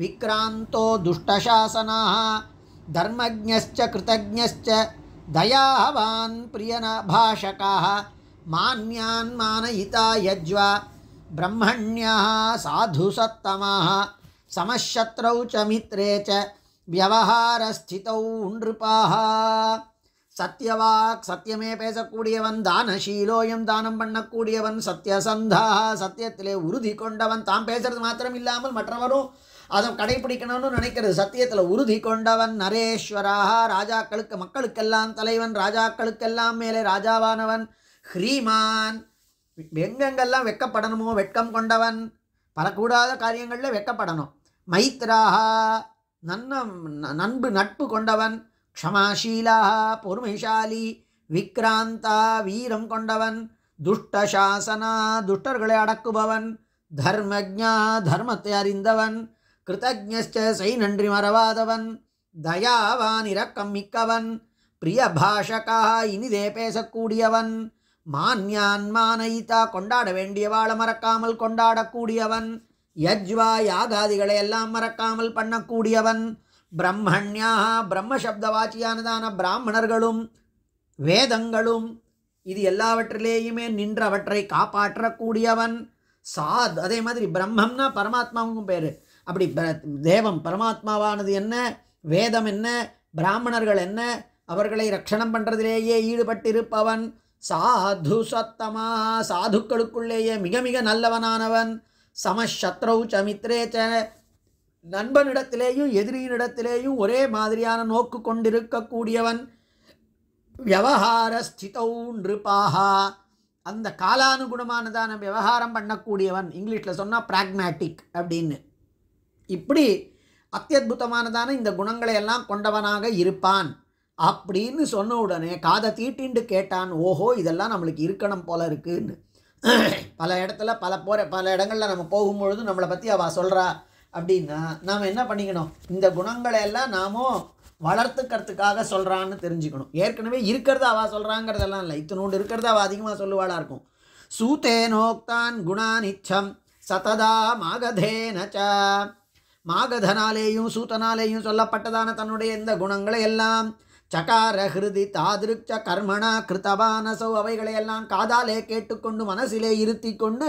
விக்ராந்தோ துஷ்டசாசனா தர்மஜ்ஞ கிருத்தஜ்ஞ தயாவான் பிரியன பாஷகா மானியான் மானயிதா யஜ்வா பிரம்மண்யா சாது சத்தமாக சமசத்ரௌ ச மித்ரே ச வியவஹாரஸ்திதௌ உன்றுப்பாக சத்யவாக் சத்தியமே பேசக்கூடியவன் தானசீலோயம் தானம் பண்ணக்கூடியவன் சத்யசந்தா சத்தியத்திலே உறுதி கொண்டவன் தான் பேசுறது மாத்திரம் இல்லாமல் மற்றவரும் அதை கடைபிடிக்கணும்னு நினைக்கிறது சத்தியத்தில் உறுதி கொண்டவன் நரேஸ்வராக ராஜாக்களுக்கு மக்களுக்கெல்லாம் தலைவன் ராஜாக்களுக்கெல்லாம் மேலே ராஜாவானவன் ஹ்ரீமான் எங்கெங்கெல்லாம் வெக்கப்படணுமோ வெட்கம் கொண்டவன் பரக்கூடாத காரியங்களில் வெக்கப்படணும் மைத்ராகா நன்ன நண்பு நட்பு கொண்டவன் க்ஷமாசீலாக பொறுமைசாலி விக்ராந்தா வீரம் கொண்டவன் துஷ்டசாசனா துஷ்டர்களை அடக்குபவன் தர்மஜா தர்மத்தை அறிந்தவன் கிருத்தஜ்ஞ செய் நன்றி மறவாதவன் தயாவான் இரக்கம் மிக்கவன் பிரியபாஷகா இனிதே பேசக்கூடியவன் மான்யான் மானயிதா கொண்டாட வேண்டியவாளை மறக்காமல் கொண்டாடக்கூடியவன் யஜ்வா யாகாதிகளை எல்லாம் மறக்காமல் பண்ணக்கூடியவன் பிரம்மண்யாக வாச்சியானதான பிராமணர்களும் வேதங்களும் இது எல்லாவற்றிலேயுமே நின்றவற்றை காப்பாற்றக்கூடியவன் சாத் அதே மாதிரி பிரம்மம்னா பரமாத்மாவுக்கும் பேர் அப்படி தேவம் பரமாத்மாவானது என்ன வேதம் என்ன பிராமணர்கள் என்ன அவர்களை ரட்சணம் பண்ணுறதிலேயே ஈடுபட்டிருப்பவன் சாது சத்தமா சாதுக்களுக்குள்ளேயே மிக மிக நல்லவனானவன் சமித்ரே ச நண்பனிடத்திலேயும் எதிரியினிடத்திலேயும் ஒரே மாதிரியான நோக்கு கொண்டிருக்கக்கூடியவன் வியவஹார ஸ்திதௌ நிருபாகா அந்த காலானுகுணமானதான விவகாரம் பண்ணக்கூடியவன் இங்கிலீஷில் சொன்னால் ப்ராக்மேட்டிக் அப்படின்னு இப்படி அத்தியுதமானதான இந்த குணங்களை எல்லாம் கொண்டவனாக இருப்பான் அப்படின்னு சொன்ன உடனே காதை தீட்டின்னு கேட்டான் ஓஹோ இதெல்லாம் நம்மளுக்கு இருக்கணும் போல இருக்குன்னு பல இடத்துல பல போகிற பல இடங்களில் நம்ம போகும்பொழுது நம்மளை பற்றி அவள் சொல்கிறா அப்படின்னா நாம் என்ன பண்ணிக்கணும் இந்த குணங்களை எல்லாம் நாமும் வளர்த்துக்கிறதுக்காக சொல்கிறான்னு தெரிஞ்சுக்கணும் ஏற்கனவே இருக்கிறத அவள் சொல்கிறாங்கிறதெல்லாம் இல்லை இத்தனோண்டு இருக்கிறத அவள் அதிகமாக சொல்லுவாளாக இருக்கும் சூத்தே நோக்தான் குணானிச்சம் சததா மாகதேனச்சா மாகதனாலேயும் சூத்தனாலேயும் சொல்லப்பட்டதான தன்னுடைய இந்த குணங்களை எல்லாம் சகார ஹிருதி தாதிருச்ச கர்மணா கிருத்தவானசோ அவைகளையெல்லாம் காதாலே கேட்டுக்கொண்டு மனசிலே இருத்தி கொண்டு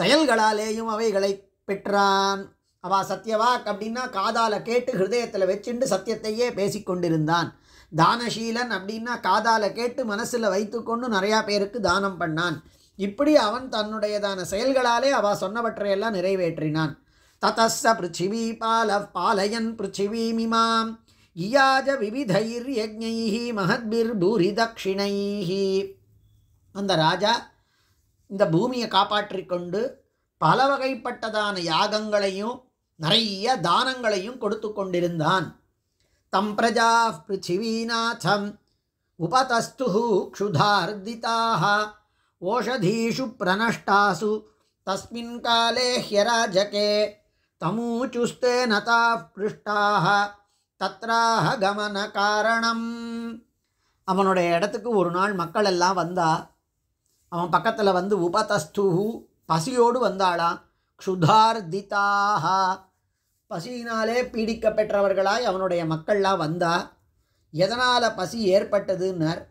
செயல்களாலேயும் அவைகளை பெற்றான் அவா சத்யவாக் அப்படின்னா காதால கேட்டு ஹிருதயத்தில் வச்சுண்டு சத்தியத்தையே பேசிக்கொண்டிருந்தான் தானசீலன் அப்படின்னா காதால கேட்டு மனசில் வைத்துக்கொண்டு நிறையா பேருக்கு தானம் பண்ணான் இப்படி அவன் தன்னுடையதான செயல்களாலே அவா சொன்னவற்றையெல்லாம் நிறைவேற்றினான் ததஸ்ஸ பிருச்சிவி பால பாலயன் பிருச்சிவீமிமாம் இயாஜ விவிதைர்யஜைஹி மகத்பிர் பூரி தட்சிணைஹி அந்த ராஜா இந்த பூமியை காப்பாற்றி கொண்டு பல வகைப்பட்டதான யாகங்களையும் நிறைய தானங்களையும் கொடுத்து கொண்டிருந்தான் தம் பிரஜா பிருத்திவீநாசம் உபதஸ்து க்ஷுதார்தித்தாக ஓஷதீஷு பிரனஷ்டாசு தஸ்மின் காலே ஹியராஜகே தமூச்சுஸ்தே நதா பிருஷ்டாக தத்ராக கமன காரணம் அவனுடைய இடத்துக்கு ஒரு நாள் மக்கள் எல்லாம் வந்தா அவன் பக்கத்தில் வந்து உபதஸ்து பசியோடு வந்தாளாம் க்ஷுதார்திதாஹா பசியினாலே பீடிக்கப்பெற்றவர்களாய் அவனுடைய மக்கள்லாம் வந்தா எதனால் பசி ஏற்பட்டதுன்னர்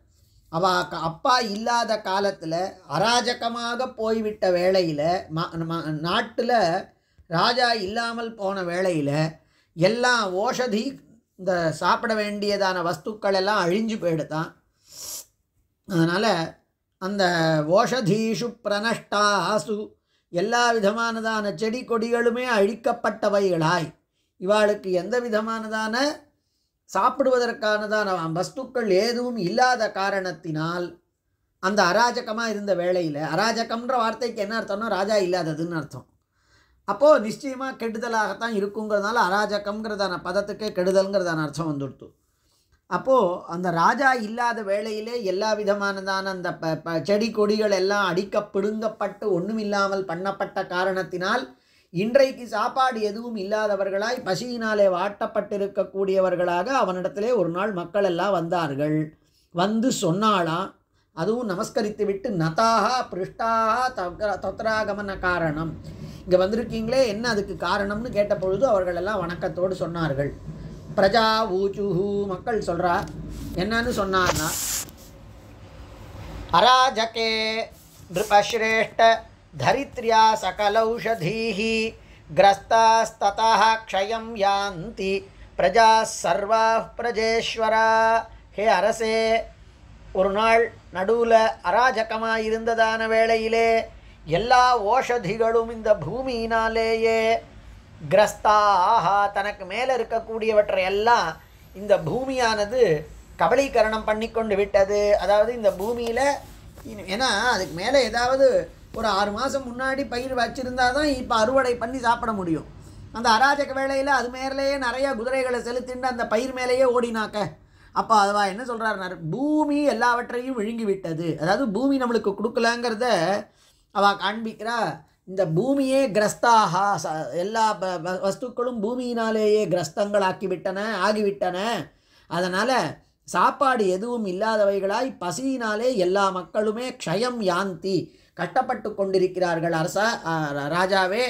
அவ அப்பா இல்லாத காலத்தில் அராஜகமாக போய்விட்ட வேளையில் நாட்டில் ராஜா இல்லாமல் போன வேளையில் எல்லா ஓஷதி இந்த சாப்பிட வேண்டியதான வஸ்துக்கள் எல்லாம் அழிஞ்சு போயிடுதான் அதனால் அந்த ஓஷதீஷு பிரனஷ்டாசு ஆசு எல்லா விதமானதான செடி கொடிகளுமே அழிக்கப்பட்டவைகளாய் இவாளுக்கு எந்த விதமானதான சாப்பிடுவதற்கானதான வஸ்துக்கள் ஏதும் இல்லாத காரணத்தினால் அந்த அராஜகமாக இருந்த வேளையில் அராஜகம்ன்ற வார்த்தைக்கு என்ன அர்த்தம்னா ராஜா இல்லாததுன்னு அர்த்தம் அப்போது நிச்சயமாக கெடுதலாகத்தான் இருக்குங்கிறதுனால அராஜகம்ங்கிறதான பதத்துக்கே கெடுதல்ங்கிறதான அர்த்தம் வந்துடுத்து அப்போது அந்த ராஜா இல்லாத வேளையிலே எல்லா விதமானதான அந்த ப ப செடி கொடிகள் எல்லாம் அடிக்க பிடுங்கப்பட்டு ஒன்றும் இல்லாமல் பண்ணப்பட்ட காரணத்தினால் இன்றைக்கு சாப்பாடு எதுவும் இல்லாதவர்களாய் பசியினாலே வாட்டப்பட்டிருக்கக்கூடியவர்களாக அவனிடத்திலே ஒரு நாள் மக்கள் எல்லாம் வந்தார்கள் வந்து சொன்னாலாம் அதுவும் நமஸ்கரித்து விட்டு நதாக பிருஷ்டாக தத்ராகமன காரணம் இங்கே வந்திருக்கீங்களே என்ன அதுக்கு காரணம்னு கேட்ட பொழுது அவர்கள் எல்லாம் வணக்கத்தோடு சொன்னார்கள் பிரஜா ஊச்சுஹூ மக்கள் சொல்கிறா என்னன்னு சொன்னார்னா அராஜகே நிருபஸ்ரேஷ்ட தரித்ரியா சகலௌஷதீஹி கிரஸ்தாஸ்ததா க்ஷயம் யாந்தி பிரஜா சர்வா பிரஜேஸ்வரா ஹே அரசே ஒரு நாள் நடுவில் அராஜகமாக இருந்ததான வேளையிலே எல்லா ஓஷதிகளும் இந்த பூமியினாலேயே கிரஸ்தாக தனக்கு மேலே இருக்கக்கூடியவற்றை எல்லாம் இந்த பூமியானது கபலீகரணம் பண்ணி கொண்டு விட்டது அதாவது இந்த பூமியில் ஏன்னா அதுக்கு மேலே ஏதாவது ஒரு ஆறு மாதம் முன்னாடி பயிர் வச்சுருந்தா தான் இப்போ அறுவடை பண்ணி சாப்பிட முடியும் அந்த அராஜக வேலையில் அது மேலேயே நிறையா குதிரைகளை செலுத்திண்டு அந்த பயிர் மேலேயே ஓடினாக்க அப்போ அதுவா என்ன சொல்கிறாருனாரு பூமி எல்லாவற்றையும் விழுங்கி விட்டது அதாவது பூமி நம்மளுக்கு கொடுக்கலங்கிறத அவ காண்பிக்கிறா இந்த பூமியே கிரஸ்தாக எல்லா வஸ்துக்களும் பூமியினாலேயே கிரஸ்தங்கள் ஆக்கிவிட்டன ஆகிவிட்டன அதனால் சாப்பாடு எதுவும் இல்லாதவைகளாய் பசியினாலே எல்லா மக்களுமே க்ஷயம் யாந்தி கட்டப்பட்டு கொண்டிருக்கிறார்கள் அரச ராஜாவே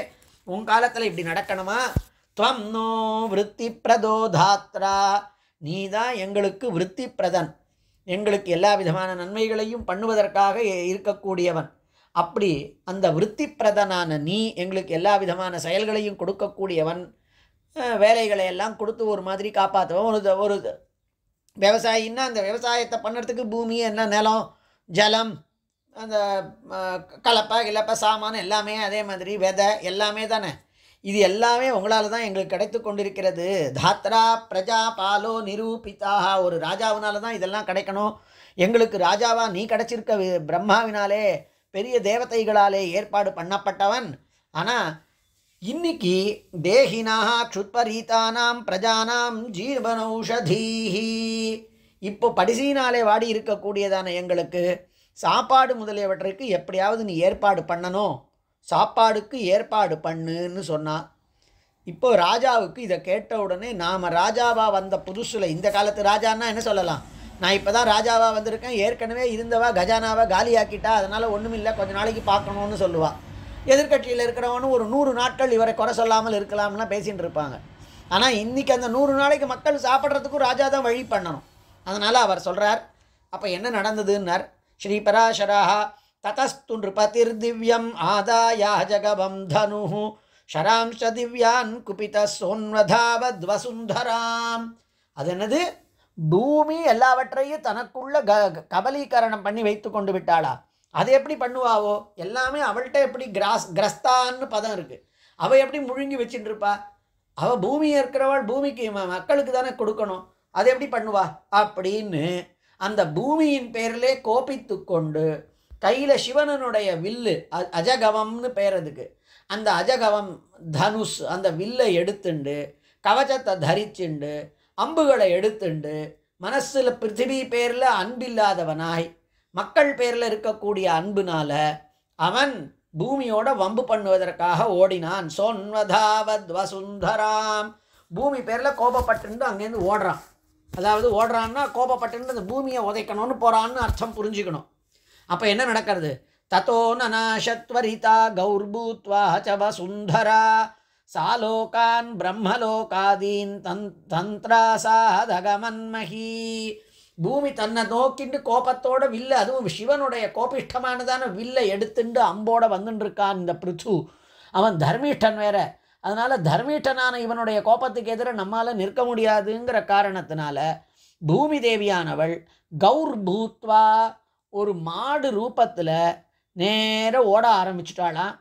உன் காலத்தில் இப்படி நடக்கணுமா துவம் நோ விற்பி பிரதோ தாத்ரா நீ தான் எங்களுக்கு விற்பி பிரதன் எங்களுக்கு எல்லா விதமான நன்மைகளையும் பண்ணுவதற்காக இருக்கக்கூடியவன் அப்படி அந்த விற்பி பிரதனான நீ எங்களுக்கு எல்லா விதமான செயல்களையும் கொடுக்கக்கூடியவன் வேலைகளை எல்லாம் கொடுத்து ஒரு மாதிரி காப்பாற்றுவன் ஒரு ஒரு விவசாயின்னா அந்த விவசாயத்தை பண்ணுறதுக்கு பூமி என்ன நிலம் ஜலம் அந்த கலப்பை கிளப்பை சாமான் எல்லாமே அதே மாதிரி விதை எல்லாமே தானே இது எல்லாமே உங்களால் தான் எங்களுக்கு கிடைத்து கொண்டிருக்கிறது தாத்ரா பிரஜா பாலோ நிரூபிதா ஒரு ராஜாவினால தான் இதெல்லாம் கிடைக்கணும் எங்களுக்கு ராஜாவாக நீ கிடச்சிருக்க பிரம்மாவினாலே பெரிய தேவதைகளாலே ஏற்பாடு பண்ணப்பட்டவன் ஆனால் இன்னைக்கு தேகினாக க்ஷுத்பரீதானாம் பிரஜானாம் ஜீவனௌஷதீஹி இப்போ படிசினாலே வாடி இருக்கக்கூடியதான எங்களுக்கு சாப்பாடு முதலியவற்றுக்கு எப்படியாவது நீ ஏற்பாடு பண்ணணும் சாப்பாடுக்கு ஏற்பாடு பண்ணுன்னு சொன்னான் இப்போ ராஜாவுக்கு இதை கேட்ட உடனே நாம் ராஜாவாக வந்த புதுசில் இந்த காலத்து ராஜான்னா என்ன சொல்லலாம் நான் இப்போ தான் ராஜாவாக வந்திருக்கேன் ஏற்கனவே இருந்தவா கஜானாவை காலியாக்கிட்டா அதனால் ஒன்றும் இல்லை கொஞ்ச நாளைக்கு பார்க்கணுன்னு சொல்லுவாள் எதிர்கட்சியில் இருக்கிறவனும் ஒரு நூறு நாட்கள் இவரை குறை சொல்லாமல் இருக்கலாம்லாம் பேசிகிட்டு இருப்பாங்க ஆனால் இன்றைக்கி அந்த நூறு நாளைக்கு மக்கள் சாப்பிட்றதுக்கும் ராஜா தான் வழி பண்ணணும் அதனால் அவர் சொல்கிறார் அப்போ என்ன நடந்ததுன்னார் ஸ்ரீ பராசராக ததஸ்து நிருபதிர் திவ்யம் ஆதாயா ஜகபம் தனு ஷராம்ஷ திவ்யான் குபித சோன்வதாவத் வசுந்தராம் அது என்னது பூமி எல்லாவற்றையும் தனக்குள்ள க கபலீகரணம் பண்ணி வைத்து கொண்டு விட்டாளா அது எப்படி பண்ணுவாவோ எல்லாமே அவள்கிட்ட எப்படி கிராஸ் கிரஸ்தான்னு பதம் இருக்குது அவள் எப்படி முழுங்கி வச்சுட்டு இருப்பா அவள் பூமி இருக்கிறவள் பூமிக்கு மக்களுக்கு தானே கொடுக்கணும் அது எப்படி பண்ணுவா அப்படின்னு அந்த பூமியின் பேரிலே கோபித்து கொண்டு கையில் சிவனனுடைய வில்லு அஜகவம்னு பேர் அதுக்கு அந்த அஜகவம் தனுஷ் அந்த வில்லை எடுத்துண்டு கவச்சத்தை தரிச்சுண்டு அம்புகளை எடுத்துண்டு மனசில் பிருத்திவி பேரில் அன்பில்லாதவனாய் மக்கள் பேரில் இருக்கக்கூடிய அன்புனால அவன் பூமியோட வம்பு பண்ணுவதற்காக ஓடினான் சொன்வதாவத் வசுந்தராம் பூமி பேரில் கோபப்பட்டிருந்து அங்கேருந்து ஓடுறான் அதாவது ஓடுறான்னா கோபப்பட்டுண்டு அந்த பூமியை உதைக்கணும்னு போகிறான்னு அர்த்தம் புரிஞ்சுக்கணும் அப்போ என்ன நடக்கிறது தத்தோ நனாஷத்வரிதா கௌர்பூத்வா ச வசுந்தரா சாலோகான் பிரம்மலோகாதீன் தன் தந்திராசாதகமன்மகி பூமி தன்னை நோக்கிண்டு கோபத்தோட வில்ல அதுவும் சிவனுடைய கோபிஷ்டமானதான வில்ல எடுத்துண்டு அம்போட இருக்கான் இந்த பிருத்து அவன் தர்மீஷ்டன் வேற அதனால் தர்மீஷ்டனான இவனுடைய கோபத்துக்கு எதிராக நம்மால் நிற்க முடியாதுங்கிற காரணத்தினால பூமி தேவியானவள் கௌர் பூத்வா ஒரு மாடு ரூபத்தில் நேர ஓட ஆரம்பிச்சிட்டாளாம்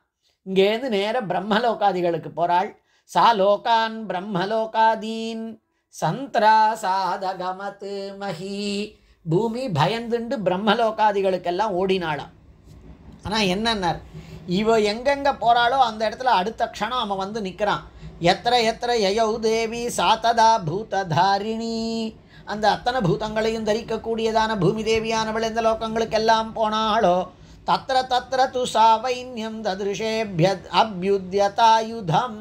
இங்கேருந்து நேர பிரம்மலோகாதிகளுக்கு போகிறாள் சா லோகான் பிரம்மலோகாதீன் சந்திரா சாதகமத்து மஹி பூமி பயந்துண்டு பிரம்மலோகாதிகளுக்கெல்லாம் ஓடினாளாம் ஆனால் என்னன்னார் இவ எங்கெங்கே போகிறாளோ அந்த இடத்துல அடுத்த க்ஷணம் அவன் வந்து நிற்கிறான் எத்தனை எத்தனை யயௌ தேவி சாத்ததா பூததாரிணி அந்த அத்தனை பூதங்களையும் தரிக்கக்கூடியதான பூமி தேவியானவள் எந்த லோகங்களுக்கெல்லாம் போனாளோ தத்திர தத்திர तु सावैन्यं ददृशेभ्य அபியுத்தியதாயுதம்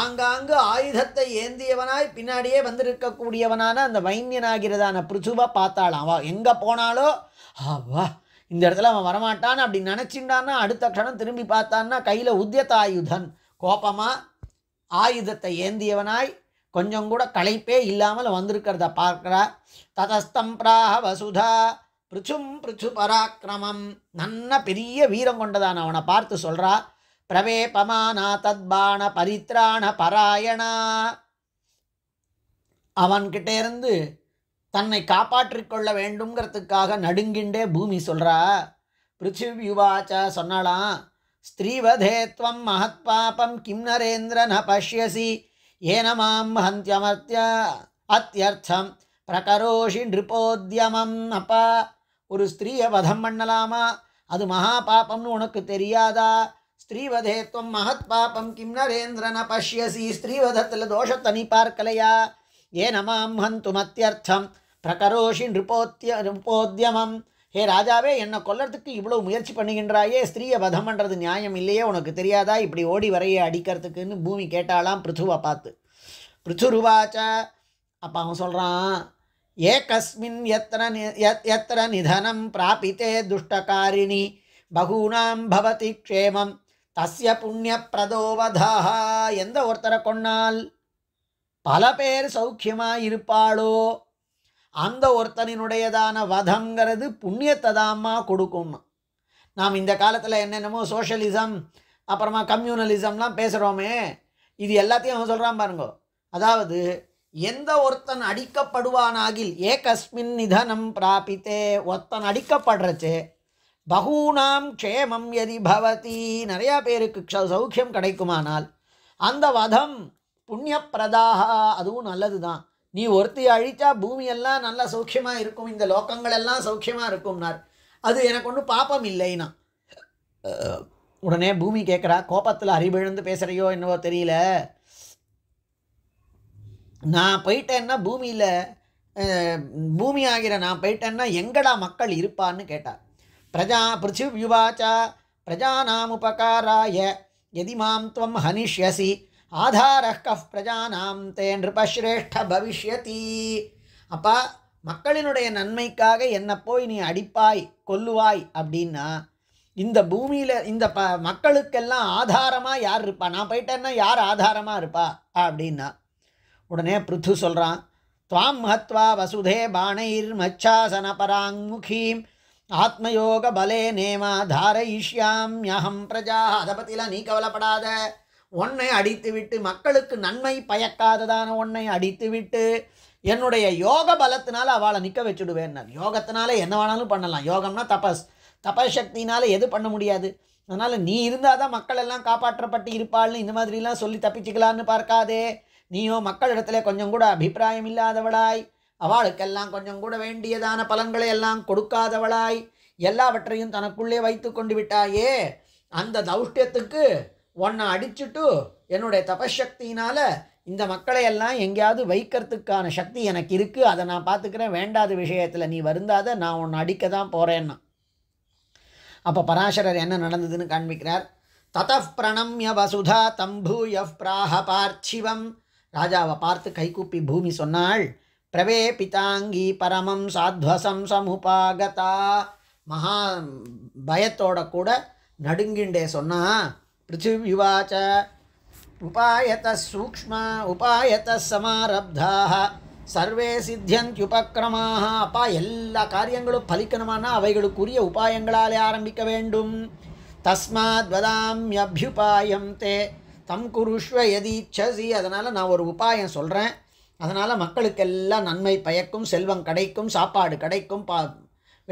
ஆங்காங்கு ஆயுதத்தை ஏந்தியவனாய் பின்னாடியே வந்திருக்கக்கூடியவனான அந்த வைன்யனாகிறதான பிருசுவை பார்த்தாளாம் அவ எங்கே போனாலோ ஆவா இந்த இடத்துல அவன் வரமாட்டான் அப்படி நினச்சிண்டான்னா அடுத்த க்ஷணம் திரும்பி பார்த்தான்னா கையில் உத்தியதாயுதன் கோபமாக ஆயுதத்தை ஏந்தியவனாய் கொஞ்சம் கூட களைப்பே இல்லாமல் வந்திருக்கிறத பார்க்குறா ததஸ்தம் பிராக வசுதா பிருச்சும் பிருச்சு பராக்கிரமம் நன்ன பெரிய வீரம் கொண்டதான் அவனை பார்த்து சொல்கிறா பிரவேபமானா தத்பான பரித்ராண பராயணா அவன்கிட்ட இருந்து தன்னை காப்பாற்றிக்கொள்ள வேண்டுங்கிறதுக்காக நடுங்கிண்டே பூமி சொல்கிறா பிருத்திவியுவாச்சா சொன்னாலாம் ஸ்திரீவதேத்வம் மகத் பாபம் கிம் நரேந்திர ந பஷ்யசி ஏனமாம் ஹந்தியமர்த்திய அத்தியர்த்தம் பிரகரோஷி நிருபோத்யமம் அப்பா ஒரு ஸ்திரீயை வதம் பண்ணலாமா அது மகா பாப்பம்னு உனக்கு தெரியாதா ஸ்ரீவதேத்வம் மகத் பாப்பம் கிம் நரேந்திரன பஷ்யசி ஸ்ரீவதத்தில் தோஷத்தை நீ பார்க்கலையா ஏ நமாம் ஹந்தும் அத்தியர்த்தம் பிரகரோஷி நிருபோத்திய நிருப்போத்தியமம் ஹே ராஜாவே என்னை கொல்லறதுக்கு இவ்வளோ முயற்சி பண்ணுகின்றாயே ஸ்திரீயை வதம் பண்ணுறது நியாயம் இல்லையே உனக்கு தெரியாதா இப்படி ஓடி வரைய அடிக்கிறதுக்குன்னு பூமி கேட்டாலாம் பிருத்துவை பார்த்து பிருத்துருவாச்சா அப்போ அவன் சொல்கிறான் एकस्मिन् यत्र यत्र நிதனம் பிராபித்தே துஷ்டகாரிணி பகூனாம் பவதி க்ஷேமம் தஸ்ய புண்ணிய பிரதோவதா எந்த ஒருத்தரை கொண்டால் பல பேர் சௌக்கியமாக இருப்பாளோ அந்த ஒருத்தனினுடையதான வதங்கிறது புண்ணியத்தை தாம்மா கொடுக்கும்னு நாம் இந்த காலத்தில் என்னென்னமோ சோஷலிசம் அப்புறமா கம்யூனலிசம்லாம் பேசுகிறோமே இது எல்லாத்தையும் அவன் சொல்கிறான் பாருங்க அதாவது எந்த ஒருத்தன் அடிக்கப்படுவானாகில் ஏகஸ்மின் நிதனம் பிராபித்தே ஒருத்தன் அடிக்கப்படுறச்சே பகூனாம் க்ஷேமம் எதி பவதி நிறையா பேருக்கு சௌக்கியம் கிடைக்குமானால் அந்த வதம் புண்ணியப்பிரதாக அதுவும் நல்லது தான் நீ ஒருத்தி அழித்தா பூமியெல்லாம் நல்ல சௌக்கியமாக இருக்கும் இந்த லோக்கங்கள் எல்லாம் சௌக்கியமாக இருக்கும்னார் அது எனக்கு ஒன்றும் பாப்பம் இல்லைன்னா உடனே பூமி கேட்குறா கோபத்தில் அறிவிழுந்து பேசுகிறையோ என்னவோ தெரியல நான் போயிட்டேன்னா பூமியில் பூமி ஆகிற நான் போயிட்டேன்னா எங்கடா மக்கள் இருப்பான்னு கேட்டார் பிரஜா பிரஜா நாம் உபகாராய எதி மாம் துவம் ஹனிஷ்யசி ஆதார கஃப் பிரஜானாம் தே நிருபஸ்ரேஷ்ட பவிஷ்யதி அப்பா மக்களினுடைய நன்மைக்காக என்னை போய் நீ அடிப்பாய் கொல்லுவாய் அப்படின்னா இந்த பூமியில் இந்த ப மக்களுக்கெல்லாம் ஆதாரமாக யார் இருப்பா நான் போயிட்டேன்னா யார் ஆதாரமாக இருப்பா அப்படின்னா உடனே பிருத்து சொல்கிறான் துவாம் மஹத்வா வசுதே பாணைர் மச்சாசன பராங்முகீம் ஆத்மயோக பலே நேமா தாரயிஷ்யாம் யகம் பிரஜா அதை பற்றிலாம் நீ கவலைப்படாத உன்னை அடித்துவிட்டு மக்களுக்கு நன்மை பயக்காததான உன்னை அடித்துவிட்டு என்னுடைய யோக பலத்தினால அவளை நிற்க வச்சுடுவேன் யோகத்தினால என்ன வேணாலும் பண்ணலாம் யோகம்னா தபஸ் தபஸ் சக்தினால எது பண்ண முடியாது அதனால் நீ இருந்தால் தான் மக்கள் எல்லாம் காப்பாற்றப்பட்டு இருப்பாள்னு இந்த மாதிரிலாம் சொல்லி தப்பிச்சுக்கலான்னு பார்க்காதே நீயோ மக்களிடத்துல கொஞ்சம் கூட அபிப்பிராயம் இல்லாதவளாய் அவளுக்கெல்லாம் கொஞ்சம் கூட வேண்டியதான பலன்களை எல்லாம் கொடுக்காதவளாய் எல்லாவற்றையும் தனக்குள்ளே வைத்து கொண்டு விட்டாயே அந்த தௌஷ்டியத்துக்கு ஒன்னை அடிச்சுட்டு என்னுடைய தபசக்தியினால் இந்த மக்களை எல்லாம் எங்கேயாவது வைக்கிறதுக்கான சக்தி எனக்கு இருக்குது அதை நான் பார்த்துக்கிறேன் வேண்டாத விஷயத்தில் நீ வருந்தாத நான் உன்னை அடிக்க தான் போகிறேன்னா அப்போ பராசரர் என்ன நடந்ததுன்னு காண்பிக்கிறார் தத பிரணம்ய வசுதா தம்பூய பிராஹ பார்த்திவம் ராஜாவை பார்த்து கைகூப்பி பூமி சொன்னாள் பிரவே பிதாங்கி பரமம் சாத்வசம் சமுபாகதா மகா பயத்தோட கூட நடுங்கிண்டே சொன்னா பிருத்திவிவாச்ச உபாயத சூக்மா உபாயத சமாரப்தா சர்வே சித்தியந்தியுபக்கிரமாக அப்பா எல்லா காரியங்களும் பலிக்கணுமானா அவைகளுக்குரிய உபாயங்களாலே ஆரம்பிக்க வேண்டும் தஸ்மாத் வதாம் அபியுபாயம் தே தம் குருஷ்வ எதீச்சசி அதனால் நான் ஒரு உபாயம் சொல்கிறேன் அதனால் மக்களுக்கெல்லாம் நன்மை பயக்கும் செல்வம் கிடைக்கும் சாப்பாடு கிடைக்கும் பா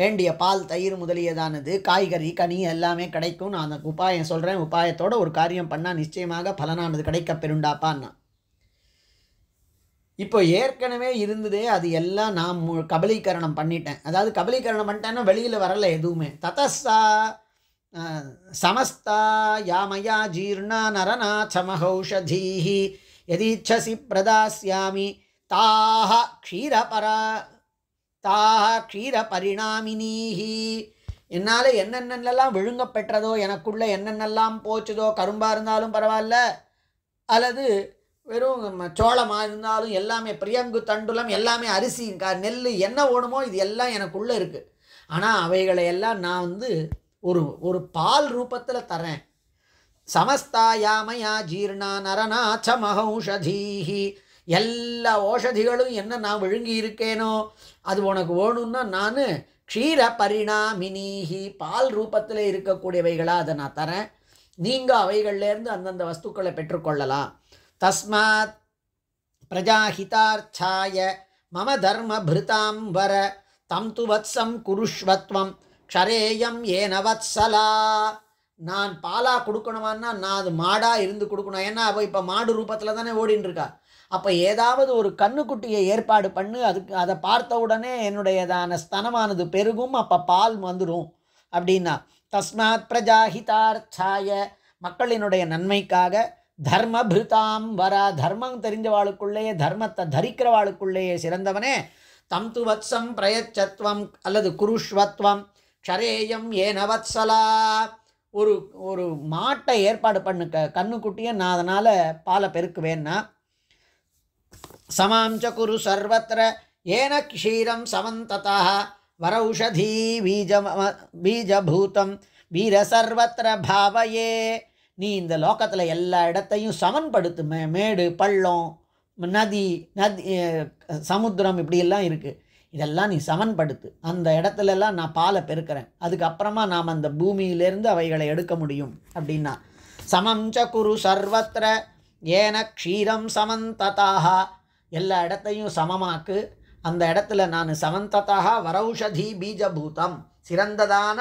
வேண்டிய பால் தயிர் முதலியதானது காய்கறி கனி எல்லாமே கிடைக்கும் நான் அந்த உபாயம் சொல்கிறேன் உபாயத்தோட ஒரு காரியம் பண்ணால் நிச்சயமாக பலனானது கிடைக்க பெருண்டாப்பான்னா இப்போ ஏற்கனவே இருந்ததே அது எல்லாம் நான் கபலீகரணம் பண்ணிட்டேன் அதாவது கபலீகரணம் பண்ணிட்டேன்னா வெளியில் வரலை எதுவுமே ததஸ்தா சமஸ்தா யாமயா ஜீர்ணா நரநாச்சமஹௌஷதீः यदीच्छसि பிரதாசியாமி தாஹ க்ஷீரபரா தாஹ க்ஷீரபரிணாமினீஹி என்னால் என்னென்னலாம் விழுங்க பெற்றதோ எனக்குள்ளே என்னென்னலாம் போச்சுதோ கரும்பாக இருந்தாலும் பரவாயில்ல அல்லது வெறும் சோளமாக இருந்தாலும் எல்லாமே பிரியங்கு தண்டுலம் எல்லாமே அரிசி நெல் என்ன ஓடுமோ இது எல்லாம் எனக்குள்ளே இருக்குது ஆனால் அவைகளை எல்லாம் நான் வந்து ஒரு ஒரு பால் ரூபத்தில் தரேன் சமஸ்தாயாமையா ஜீர்ணா நரநாச்ச மகௌஷதீஹி எல்லா ஓஷதிகளும் என்ன நான் விழுங்கி இருக்கேனோ அது உனக்கு வேணும்னா நான் க்ஷீர பரிணாமினீஹி பால் ரூபத்தில் இருக்கக்கூடியவைகளாக அதை நான் தரேன் நீங்கள் அவைகள்லேருந்து அந்தந்த வஸ்துக்களை பெற்றுக்கொள்ளலாம் தஸ்மாத் பிரஜாஹிதார்ச்சாய மம தர்ம பிருதாம் வர தம் துவத்சம் குருஷ்வத்வம் க்ஷரேயம் ஏனவத்சலா நான் பாலாக கொடுக்கணுமான்னா நான் அது மாடாக இருந்து கொடுக்கணும் ஏன்னா அவள் இப்போ மாடு ரூபத்தில் தானே ஓடின்னு இருக்கா அப்போ ஏதாவது ஒரு கண்ணுக்குட்டியை ஏற்பாடு பண்ணு அதுக்கு அதை பார்த்த உடனே என்னுடையதான ஸ்தனமானது பெருகும் அப்போ பால் வந்துடும் அப்படின்னா தஸ்மாத் பிரஜாஹிதார்த்தாய மக்களினுடைய நன்மைக்காக தர்மபிருதாம் வரா தர்மம் தெரிஞ்சவாளுக்குள்ளேயே தர்மத்தை தரிக்கிறவாளுக்குள்ளேயே சிறந்தவனே தம் துவத்சம் பிரயச்சத்வம் அல்லது குருஷ்வத்வம் சரேயம் ஏன வத்சலா ஒரு ஒரு மாட்டை ஏற்பாடு பண்ணு க கண்ணுக்குட்டியை நான் அதனால் பாலை பெருக்குவேன்னா சமாம்ச குரு சர்வத்திர ஏன க்ஷீரம் சமந்ததா வரௌஷதி பீஜ பீஜபூதம் வீர சர்வத்திர பாவையே நீ இந்த லோகத்தில் எல்லா இடத்தையும் சமன்படுத்து மேடு பள்ளம் நதி நதி சமுத்திரம் இப்படியெல்லாம் இருக்குது இதெல்லாம் நீ சமன்படுத்து அந்த இடத்துலலாம் நான் பாலை பெருக்கிறேன் அதுக்கப்புறமா நாம் அந்த பூமியிலேருந்து அவைகளை எடுக்க முடியும் அப்படின்னா சமம் குரு சர்வத்திர ஏன க்ஷீரம் சமந்ததாக எல்லா இடத்தையும் சமமாக்கு அந்த இடத்துல நான் சமந்ததாக வரௌஷதி பீஜபூதம் சிறந்ததான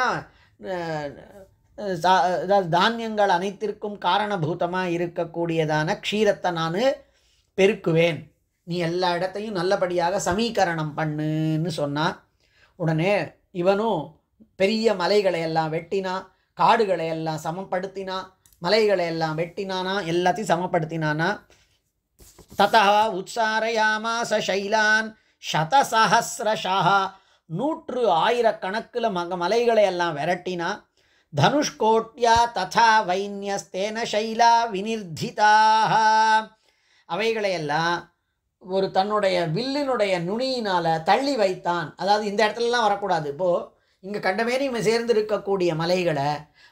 தானியங்கள் அனைத்திற்கும் காரணபூதமாக இருக்கக்கூடியதான க்ஷீரத்தை நான் பெருக்குவேன் நீ எல்லா இடத்தையும் நல்லபடியாக சமீகரணம் பண்ணுன்னு சொன்னான் உடனே இவனும் பெரிய மலைகளை எல்லாம் வெட்டினா காடுகளை எல்லாம் சமப்படுத்தினா மலைகளை எல்லாம் வெட்டினானா எல்லாத்தையும் சமப்படுத்தினானா ததா உற்சாரயாமாச சைலான் சதசஹசிரஷாக நூற்று ஆயிரக்கணக்கில் மக மலைகளை எல்லாம் விரட்டினா தனுஷ்கோட்யா ததா வைன்யஸ்தேன சைலா வினிர்திதாக அவைகளையெல்லாம் ஒரு தன்னுடைய வில்லினுடைய நுனியினால் தள்ளி வைத்தான் அதாவது இந்த இடத்துலலாம் வரக்கூடாது இப்போது இங்கே கண்டமேரி சேர்ந்து இருக்கக்கூடிய மலைகளை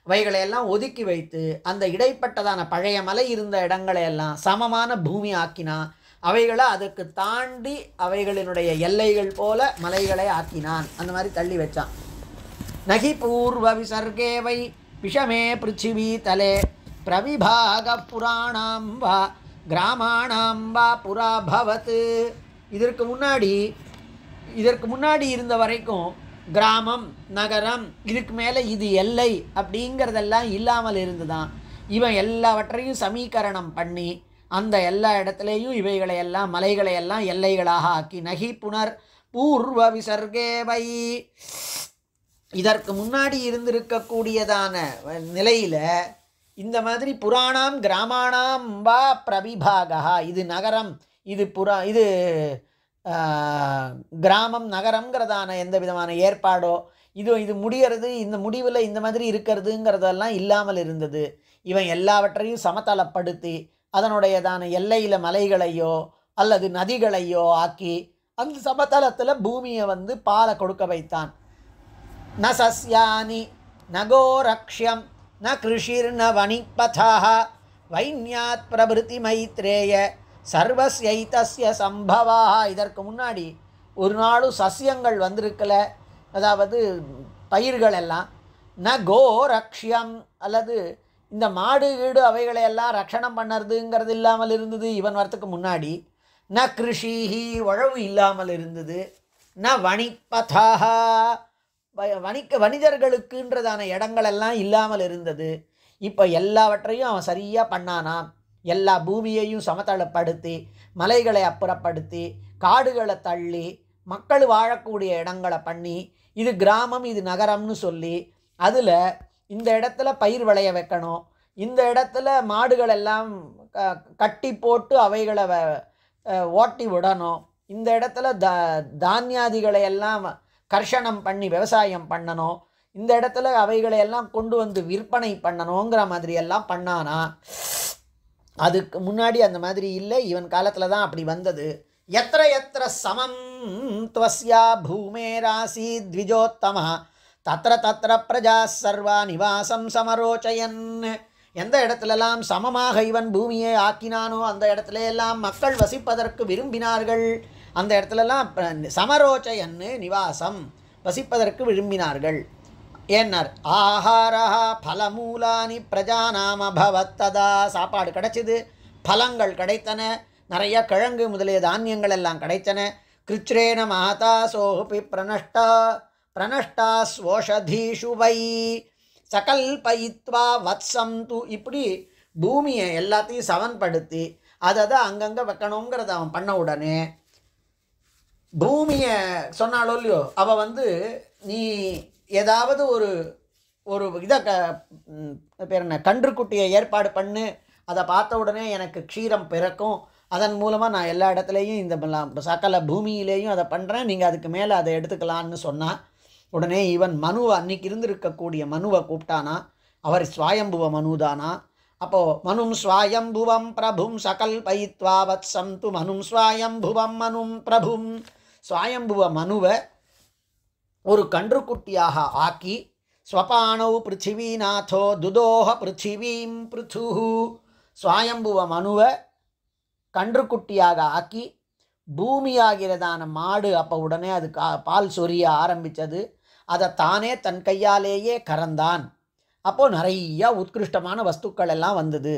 அவைகளை எல்லாம் ஒதுக்கி வைத்து அந்த இடைப்பட்டதான பழைய மலை இருந்த இடங்களை எல்லாம் சமமான பூமி ஆக்கினான் அவைகளை அதுக்கு தாண்டி அவைகளினுடைய எல்லைகள் போல மலைகளை ஆக்கினான் அந்த மாதிரி தள்ளி வச்சான் நகி பூர்வ விசர்கேவை விஷமே பிருச்சிவி தலே பிரவிபாக புராணாம் வா கிராமாணாம் வா புறா பவத் இதற்கு முன்னாடி இதற்கு முன்னாடி இருந்த வரைக்கும் கிராமம் நகரம் இதுக்கு மேலே இது எல்லை அப்படிங்கிறதெல்லாம் இல்லாமல் இருந்துதான் இவன் எல்லாவற்றையும் சமீகரணம் பண்ணி அந்த எல்லா இடத்துலையும் இவைகளையெல்லாம் மலைகளையெல்லாம் எல்லைகளாக ஆக்கி நகி புனர் பூர்வ விசர்கேவை இதற்கு முன்னாடி இருந்திருக்கக்கூடியதான நிலையில் இந்த மாதிரி புராணாம் கிராமாணாம் வா பிரவிபாகா இது நகரம் இது புரா இது கிராமம் நகரங்கிறதான எந்த விதமான ஏற்பாடோ இது இது முடிகிறது இந்த முடிவில் இந்த மாதிரி இருக்கிறதுங்கிறதெல்லாம் இல்லாமல் இருந்தது இவன் எல்லாவற்றையும் சமதளப்படுத்தி அதனுடையதான எல்லையில் மலைகளையோ அல்லது நதிகளையோ ஆக்கி அந்த சமதளத்தில் பூமியை வந்து பாலை கொடுக்க வைத்தான் ந சஸ்யானி நகோரக்ஷம் ந ந வணிப்பதாः வைன்யாத் பிரபிருதி மைத்ரேய சர்வஸ்யைத்தஸ்ய சம்பவாக இதற்கு முன்னாடி ஒரு நாளும் சசியங்கள் வந்திருக்கல அதாவது பயிர்கள் எல்லாம் ந கோ ரக்ஷியம் அல்லது இந்த மாடு வீடு அவைகளை எல்லாம் ரக்ஷணம் பண்ணுறதுங்கிறது இல்லாமல் இருந்தது இவன் வரத்துக்கு முன்னாடி ந கிருஷிஹி உழவு இல்லாமல் இருந்தது ந வணிப்பதாக வணிக வணிகர்களுக்குன்றதான இடங்களெல்லாம் இல்லாமல் இருந்தது இப்போ எல்லாவற்றையும் அவன் சரியாக பண்ணானாம் எல்லா பூமியையும் சமதளப்படுத்தி மலைகளை அப்புறப்படுத்தி காடுகளை தள்ளி மக்கள் வாழக்கூடிய இடங்களை பண்ணி இது கிராமம் இது நகரம்னு சொல்லி அதில் இந்த இடத்துல பயிர் விளைய வைக்கணும் இந்த இடத்துல மாடுகள் எல்லாம் கட்டி போட்டு அவைகளை ஓட்டி விடணும் இந்த இடத்துல த தானியாதிகளை எல்லாம் கர்ஷணம் பண்ணி விவசாயம் பண்ணணும் இந்த இடத்துல அவைகளை எல்லாம் கொண்டு வந்து விற்பனை பண்ணணுங்கிற மாதிரி எல்லாம் பண்ணானா அதுக்கு முன்னாடி அந்த மாதிரி இல்லை இவன் காலத்தில் தான் அப்படி வந்தது எத்திர எத்திர சமம் துவஸ்யா ராசி த்விஜோத்தமா தத்திர தத்திர பிரஜா சர்வா நிவாசம் சமரோச்சயன் எந்த இடத்துலலாம் சமமாக இவன் பூமியை ஆக்கினானோ அந்த இடத்துல எல்லாம் மக்கள் வசிப்பதற்கு விரும்பினார்கள் அந்த இடத்துலலாம் சமரோச்சயன்னு நிவாசம் வசிப்பதற்கு விரும்பினார்கள் ஏன்னார் ஆஹாரா பலமூலானி பவத்ததா சாப்பாடு கிடைச்சிது பலங்கள் கிடைத்தன நிறைய கிழங்கு முதலிய தானியங்கள் எல்லாம் கிடைத்தன கிருச்ரேன மாதா சோபி பிரனஷ்டா பிரனஷ்டா ஸ்வோஷதீஷு வை சகல்பயித்வா வத்சம் து இப்படி பூமியை எல்லாத்தையும் சவன்படுத்தி அதை தான் அங்கங்கே வைக்கணுங்கிறத அவன் பண்ண உடனே பூமியை சொன்னாலோ இல்லையோ அவள் வந்து நீ ஏதாவது ஒரு ஒரு இதை க பேர் என்ன கன்றுக்குட்டியை ஏற்பாடு பண்ணு அதை பார்த்த உடனே எனக்கு க்ஷீரம் பிறக்கும் அதன் மூலமாக நான் எல்லா இடத்துலையும் இந்த சக்கல பூமியிலேயும் அதை பண்ணுறேன் நீங்கள் அதுக்கு மேலே அதை எடுத்துக்கலான்னு சொன்னான் உடனே இவன் மனுவை அன்னைக்கு இருந்திருக்கக்கூடிய மனுவை கூப்பிட்டானா அவர் சுவாயம்புவ மனுதானா அப்போது மனும் சுவாயம்புவம் பிரபும் சகல் பயித்வா வத்சம் து மனும் சுவாயம்புவம் மனும் பிரபும் சுவாயம்புவ மனுவை ஒரு கன்றுக்குட்டியாக ஆக்கி ஸ்வபானோ பிருத்திவிநாதோ துதோஹ பிருத்திவீம் பிருத்து சுவாயம்புவ மனுவை கன்றுக்குட்டியாக ஆக்கி பூமியாகிறதான மாடு அப்போ உடனே அது கா பால் சொரிய ஆரம்பித்தது அதை தானே தன் கையாலேயே கறந்தான் அப்போது நிறைய உத்கிருஷ்டமான வஸ்துக்கள் எல்லாம் வந்தது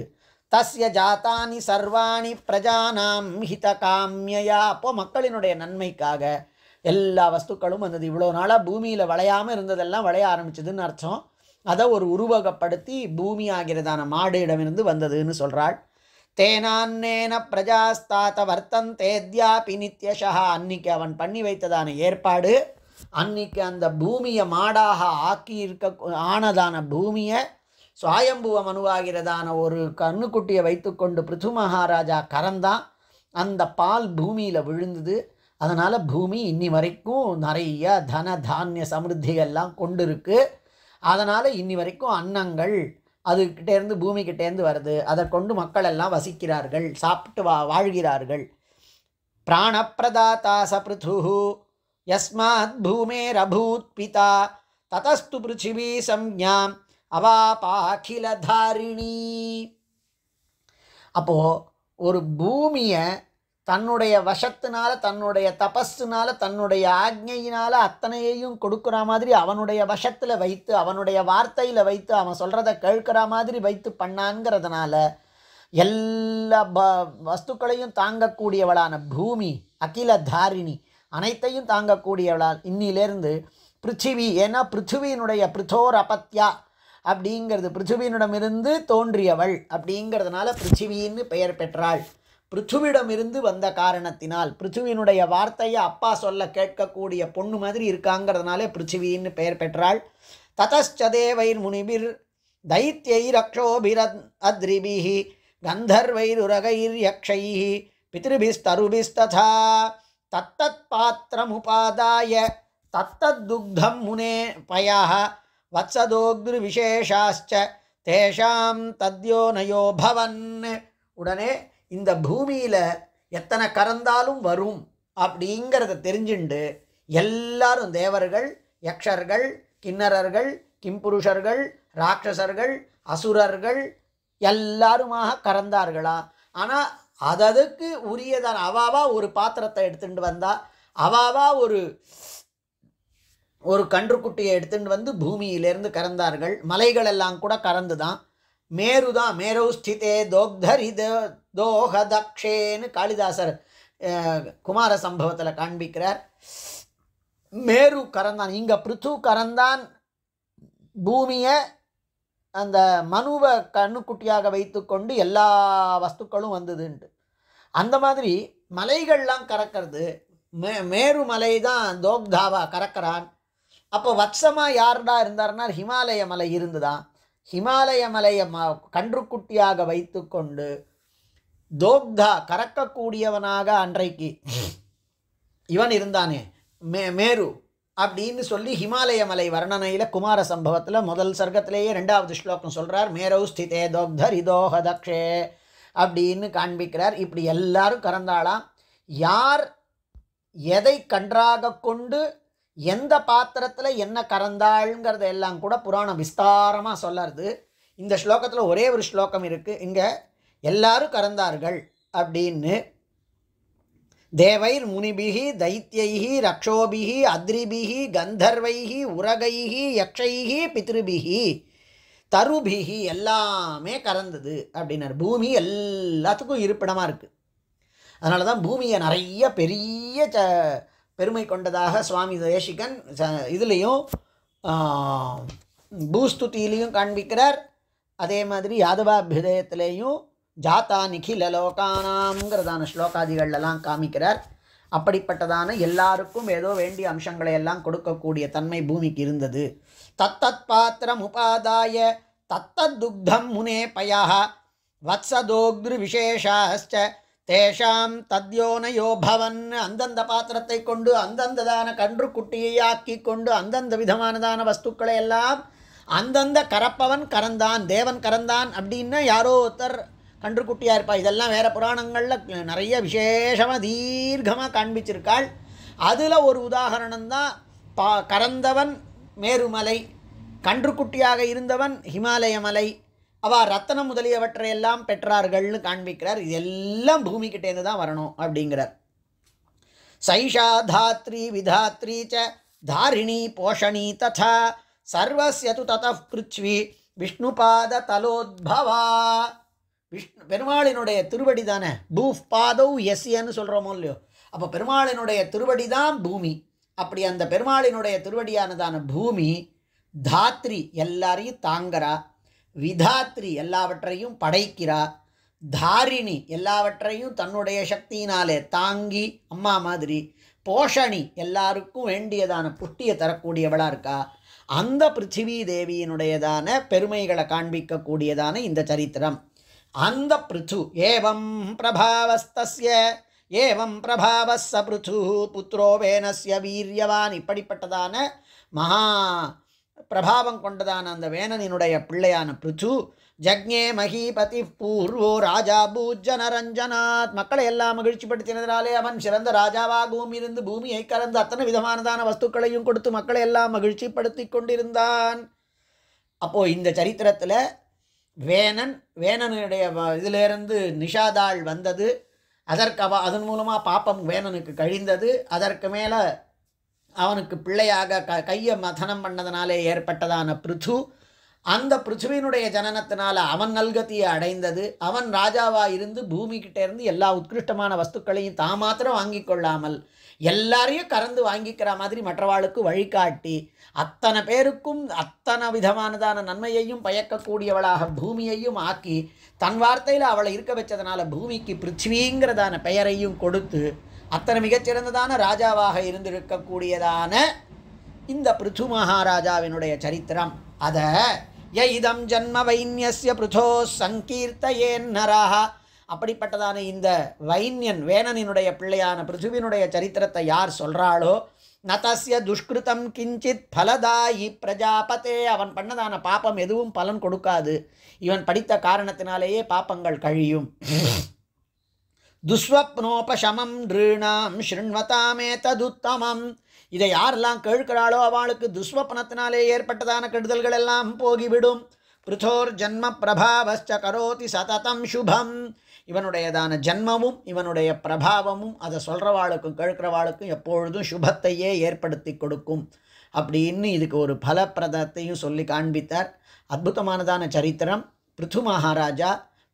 தஸ்ய ஜாத்தானி சர்வாணி பிரஜானாம் ஹித காமியா அப்போ மக்களினுடைய நன்மைக்காக எல்லா வஸ்துக்களும் வந்தது இவ்வளோ நாளாக பூமியில் வளையாமல் இருந்ததெல்லாம் வளைய ஆரம்பிச்சதுன்னு அர்த்தம் அதை ஒரு உருவகப்படுத்தி பூமி ஆகிறதான மாடிடமிருந்து வந்ததுன்னு சொல்கிறாள் தேனான்னேன பிரஜாஸ்தாத்த வர்த்தன் தேத்யா பினித்யஷா அன்னைக்கு அவன் பண்ணி வைத்ததான ஏற்பாடு அன்னைக்கு அந்த பூமியை மாடாக ஆக்கி இருக்க ஆனதான பூமியை சுவாயம்புவ மனுவாகிறதான ஒரு கண்ணுக்குட்டியை வைத்துக்கொண்டு பிருது மகாராஜா கறந்தான் அந்த பால் பூமியில் விழுந்தது அதனால் பூமி இன்னி வரைக்கும் நிறைய தன தானிய சமிருத்திகள்லாம் கொண்டு இருக்கு அதனால் இன்னி வரைக்கும் அன்னங்கள் அதுக்கிட்டேருந்து பூமிக்கிட்டேருந்து வருது அதை கொண்டு மக்கள் எல்லாம் வசிக்கிறார்கள் சாப்பிட்டு வா வாழ்கிறார்கள் பிராணப்பிரதாத்தா சபிருது யஸ்மாத் ரபூத் பிதா ததஸ்து பிருச்சிவி சம்ஞாம் அவாபாகிலதாரிணி அப்போது ஒரு பூமியை தன்னுடைய வசத்தினால தன்னுடைய தபஸுனால தன்னுடைய ஆக்ஞையினால அத்தனையையும் கொடுக்குற மாதிரி அவனுடைய வசத்தில் வைத்து அவனுடைய வார்த்தையில் வைத்து அவன் சொல்கிறத கேட்குற மாதிரி வைத்து பண்ணாங்கிறதுனால எல்லா ப வஸ்துக்களையும் தாங்கக்கூடியவளான பூமி அகில தாரிணி அனைத்தையும் தாங்கக்கூடியவளால் இன்னிலேருந்து பிருத்திவி ஏன்னா பிருத்திவியினுடைய பிருத்தோர் அபத்யா அப்படிங்கிறது பிருத்திவியனிடமிருந்து தோன்றியவள் அப்படிங்கிறதுனால பிருத்திவின்னு பெயர் பெற்றாள் பிருத்துவிடமிருந்து வந்த காரணத்தினால் பிருத்துவினுடைய வார்த்தையை அப்பா சொல்ல கேட்கக்கூடிய பொண்ணு மாதிரி இருக்காங்கிறதுனாலே பிருத்திவின்னு பெயர் பெற்றாள் ததச்சதேவைர் முனிபிர் ரக்ஷோபிர அத்ரிபிஹி உரகைர் யக்ஷைஹி பிதிருபிஸ்தருபிஸ்ததா தத்தத் பாத்திரமுபாதாய தத்தத் துக்தம் முனே பயாக வத்சதோக்திருவிசேஷாச்ச தேஷாம் தத்யோனயோ பவன் உடனே இந்த பூமியில் எத்தனை கறந்தாலும் வரும் அப்படிங்கிறத தெரிஞ்சுண்டு எல்லாரும் தேவர்கள் யக்ஷர்கள் கிண்ணறர்கள் கிம்புருஷர்கள் ராட்சசர்கள் அசுரர்கள் எல்லாருமாக கறந்தார்களா ஆனால் அததுக்கு உரியதான் அவாவா ஒரு பாத்திரத்தை எடுத்துகிட்டு வந்தால் அவாவா ஒரு ஒரு கன்றுக்குட்டியை எடுத்துகிட்டு வந்து பூமியிலேருந்து கறந்தார்கள் மலைகள் எல்லாம் கூட கறந்து தான் மேரு தான் மேரு ஸ்திதே தோக்தரி தோஹ தக்ஷேன்னு காளிதாசர் குமார சம்பவத்தில் காண்பிக்கிறார் மேரு கறந்தான் இங்கே பிருத்து கறந்தான் பூமியை அந்த மனுவை கண்ணுக்குட்டியாக வைத்துக்கொண்டு எல்லா வஸ்துக்களும் வந்ததுன்ட்டு அந்த மாதிரி மலைகள்லாம் கறக்கிறது மே மேரு மலை தான் தோக்தாவா கறக்கிறான் அப்போ வத்சமாக யாருடா இருந்தார்னா ஹிமாலய மலை இருந்துதான் ஹிமாலய மலையை ம கன்றுக்குட்டியாக வைத்து கொண்டு தோக்தா கறக்கக்கூடியவனாக அன்றைக்கு இவன் இருந்தானே மே மேரு அப்படின்னு சொல்லி ஹிமாலய மலை வர்ணனையில் குமார சம்பவத்தில் முதல் சர்க்கத்திலேயே ரெண்டாவது ஸ்லோகம் சொல்கிறார் மேரௌ ஸ்திதே தோக்தர் இதோஹ தக்ஷே அப்படின்னு காண்பிக்கிறார் இப்படி எல்லாரும் கறந்தாளாம் யார் எதை கன்றாக கொண்டு எந்த பாத்திரத்தில் என்ன கறந்தாள்ங்கிறத எல்லாம் கூட புராணம் விஸ்தாரமாக சொல்லறது இந்த ஸ்லோகத்தில் ஒரே ஒரு ஸ்லோகம் இருக்குது இங்கே எல்லாரும் கறந்தார்கள் அப்படின்னு தேவைர் முனிபிகி தைத்தியைகி ரக்ஷோபிகி அத்ரிபிகி கந்தர்வைகி உரகைகி யக்ஷைகி பித்ருபிகி தருபிகி எல்லாமே கறந்தது அப்படின்னார் பூமி எல்லாத்துக்கும் இருப்பிடமாக இருக்குது அதனால தான் பூமியை நிறைய பெரிய ச பெருமை கொண்டதாக சுவாமி தேசிகன் இதுலேயும் பூஸ்துதியிலையும் காண்பிக்கிறார் அதே மாதிரி யாதவாபியுதயத்திலேயும் ஜாத்தா நிகில லோகானாம்ங்கிறதான ஸ்லோகாதிகள்லாம் காமிக்கிறார் அப்படிப்பட்டதான எல்லாருக்கும் ஏதோ வேண்டிய அம்சங்களை எல்லாம் கொடுக்கக்கூடிய தன்மை பூமிக்கு இருந்தது தத்தத் பாத்திரம் உபாதாய தத்தத் துக்தம் முனே பயா வத்சதோக்ரு விசேஷாச்ச தேஷாம் தத்யோனையோ பவன் அந்தந்த பாத்திரத்தை கொண்டு அந்தந்ததான கன்று குட்டியை ஆக்கி கொண்டு அந்தந்த விதமானதான வஸ்துக்களை எல்லாம் அந்தந்த கரப்பவன் கரந்தான் தேவன் கரந்தான் அப்படின்னா யாரோ ஒருத்தர் குட்டியாக இருப்பாள் இதெல்லாம் வேறு புராணங்களில் நிறைய விசேஷமாக தீர்க்கமாக காண்பிச்சிருக்காள் அதில் ஒரு உதாகரணம் தான் பா கரந்தவன் மேருமலை கன்றுக்குட்டியாக இருந்தவன் ஹிமாலய மலை அவா ரத்தனம் முதலியவற்றையெல்லாம் பெற்றார்கள்னு காண்பிக்கிறார் இதெல்லாம் பூமிக்கிட்டேருந்து தான் வரணும் அப்படிங்கிறார் சைஷா தாத்ரி விதாத்ரி ச தாரிணி போஷணி ததா சர்வசிய து தத பிருத்வி பாத தலோத்பவா விஷ்ணு பெருமாளினுடைய திருவடி தானே பூஃப் பாதவ் எஸ்யன்னு சொல்கிறோமோ இல்லையோ அப்போ பெருமாளினுடைய திருவடி தான் பூமி அப்படி அந்த பெருமாளினுடைய திருவடியானதான பூமி தாத்ரி எல்லாரையும் தாங்கரா விதாத்ரி எல்லாவற்றையும் படைக்கிறார் தாரிணி எல்லாவற்றையும் தன்னுடைய சக்தியினாலே தாங்கி அம்மா மாதிரி போஷணி எல்லாருக்கும் வேண்டியதான புஷ்டியை தரக்கூடியவளாக இருக்கா அந்த பிருத்திவி தேவியினுடையதான பெருமைகளை காண்பிக்கக்கூடியதான இந்த சரித்திரம் அந்த பிருத்து ஏவம் பிரபாவஸ்திய ஏவம் பிரபாவஸ் பிருத்து வேனஸ்ய வீரியவான் இப்படிப்பட்டதான மகா பிரபாவம் கொண்டதான அந்த வேணனினுடைய பிள்ளையான பிருச்சு ஜக்ஞே மகிபதி பூர்வோ ராஜா பூஜனரஞ்சனாத் மக்களை எல்லாம் மகிழ்ச்சிப்படுத்தினதினாலே அவன் சிறந்த பூமி இருந்து பூமியை கலந்து அத்தனை விதமானதான வஸ்துக்களையும் கொடுத்து மக்களை எல்லாம் மகிழ்ச்சிப்படுத்தி கொண்டிருந்தான் அப்போது இந்த சரித்திரத்தில் வேணன் வேணனுடைய இதிலேருந்து நிஷாதாள் வந்தது அதற்கு அவ அதன் மூலமாக பாப்பம் வேணனுக்கு கழிந்தது அதற்கு மேலே அவனுக்கு பிள்ளையாக க கையை மதனம் பண்ணதுனாலே ஏற்பட்டதான பிருத்து அந்த பிருத்துவினுடைய ஜனனத்தினால் அவன் நல்கத்தியை அடைந்தது அவன் ராஜாவாக இருந்து பூமிக்கிட்டேருந்து எல்லா உத்கிருஷ்டமான வஸ்துக்களையும் தான் மாத்திரம் வாங்கி கொள்ளாமல் எல்லாரையும் கறந்து வாங்கிக்கிற மாதிரி மற்றவாளுக்கு வழிகாட்டி அத்தனை பேருக்கும் அத்தனை விதமானதான நன்மையையும் பயக்கக்கூடியவளாக பூமியையும் ஆக்கி தன் வார்த்தையில் அவளை இருக்க வச்சதுனால பூமிக்கு பிருத்விங்கிறதான பெயரையும் கொடுத்து அத்தனை மிகச்சிறந்ததான ராஜாவாக இருந்திருக்கக்கூடியதான இந்த பிருத்து மகாராஜாவினுடைய சரித்திரம் அத ய இதம் ஜன்ம வைன்யஸ்ய பிருதோ சங்கீர்த்தையேன் நராக அப்படிப்பட்டதான இந்த வைன்யன் வேணனினுடைய பிள்ளையான பிருத்துவினுடைய சரித்திரத்தை யார் சொல்கிறாளோ நதஸ்ய துஷ்கிருத்தம் கிஞ்சித் பலதாயி பிரஜாபதே அவன் பண்ணதான பாப்பம் எதுவும் பலன் கொடுக்காது இவன் படித்த காரணத்தினாலேயே பாப்பங்கள் கழியும் துஸ்வப்னோபசமம் ரீணாம் ஸ்ருண்வதாமே ததுத்தமம் இதை யாரெல்லாம் கேட்கிறாளோ அவளுக்கு துஸ்வப்னத்தினாலே ஏற்பட்டதான கெடுதல்கள் எல்லாம் போகிவிடும் பிருத்தோர் ஜன்ம பிரபாவஸ்ச கரோதி சததம் சுபம் இவனுடையதான ஜன்மமும் இவனுடைய பிரபாவமும் அதை சொல்கிறவாளுக்கும் கேட்கிறவாளுக்கும் எப்பொழுதும் சுபத்தையே ஏற்படுத்தி கொடுக்கும் அப்படின்னு இதுக்கு ஒரு பலப்பிரதத்தையும் சொல்லி காண்பித்தார் அற்புதமானதான சரித்திரம் பிருத்து மகாராஜா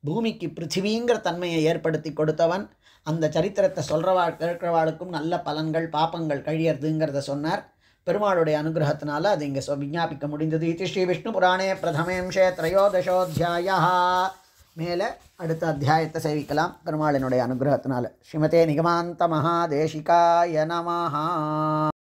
பூமிக்கு பிருத்திவிங்கிற தன்மையை ஏற்படுத்தி கொடுத்தவன் அந்த சரித்திரத்தை சொல்கிறவா கேட்குறவாளுக்கும் நல்ல பலன்கள் பாப்பங்கள் கழியறதுங்கிறத சொன்னார் பெருமாளுடைய அனுகிரகத்தினால அது இங்கே விஞ்ஞாபிக்க முடிந்தது இது ஸ்ரீ விஷ்ணு புராணே பிரதமேம்ஷே திரையோதசோத்தியாயா மேலே அடுத்த அத்தியாயத்தை சேவிக்கலாம் பெருமாளினுடைய அனுகிரகத்தினால ஸ்ரீமதே நிகமாந்த மகாதேஷிகாய நமஹா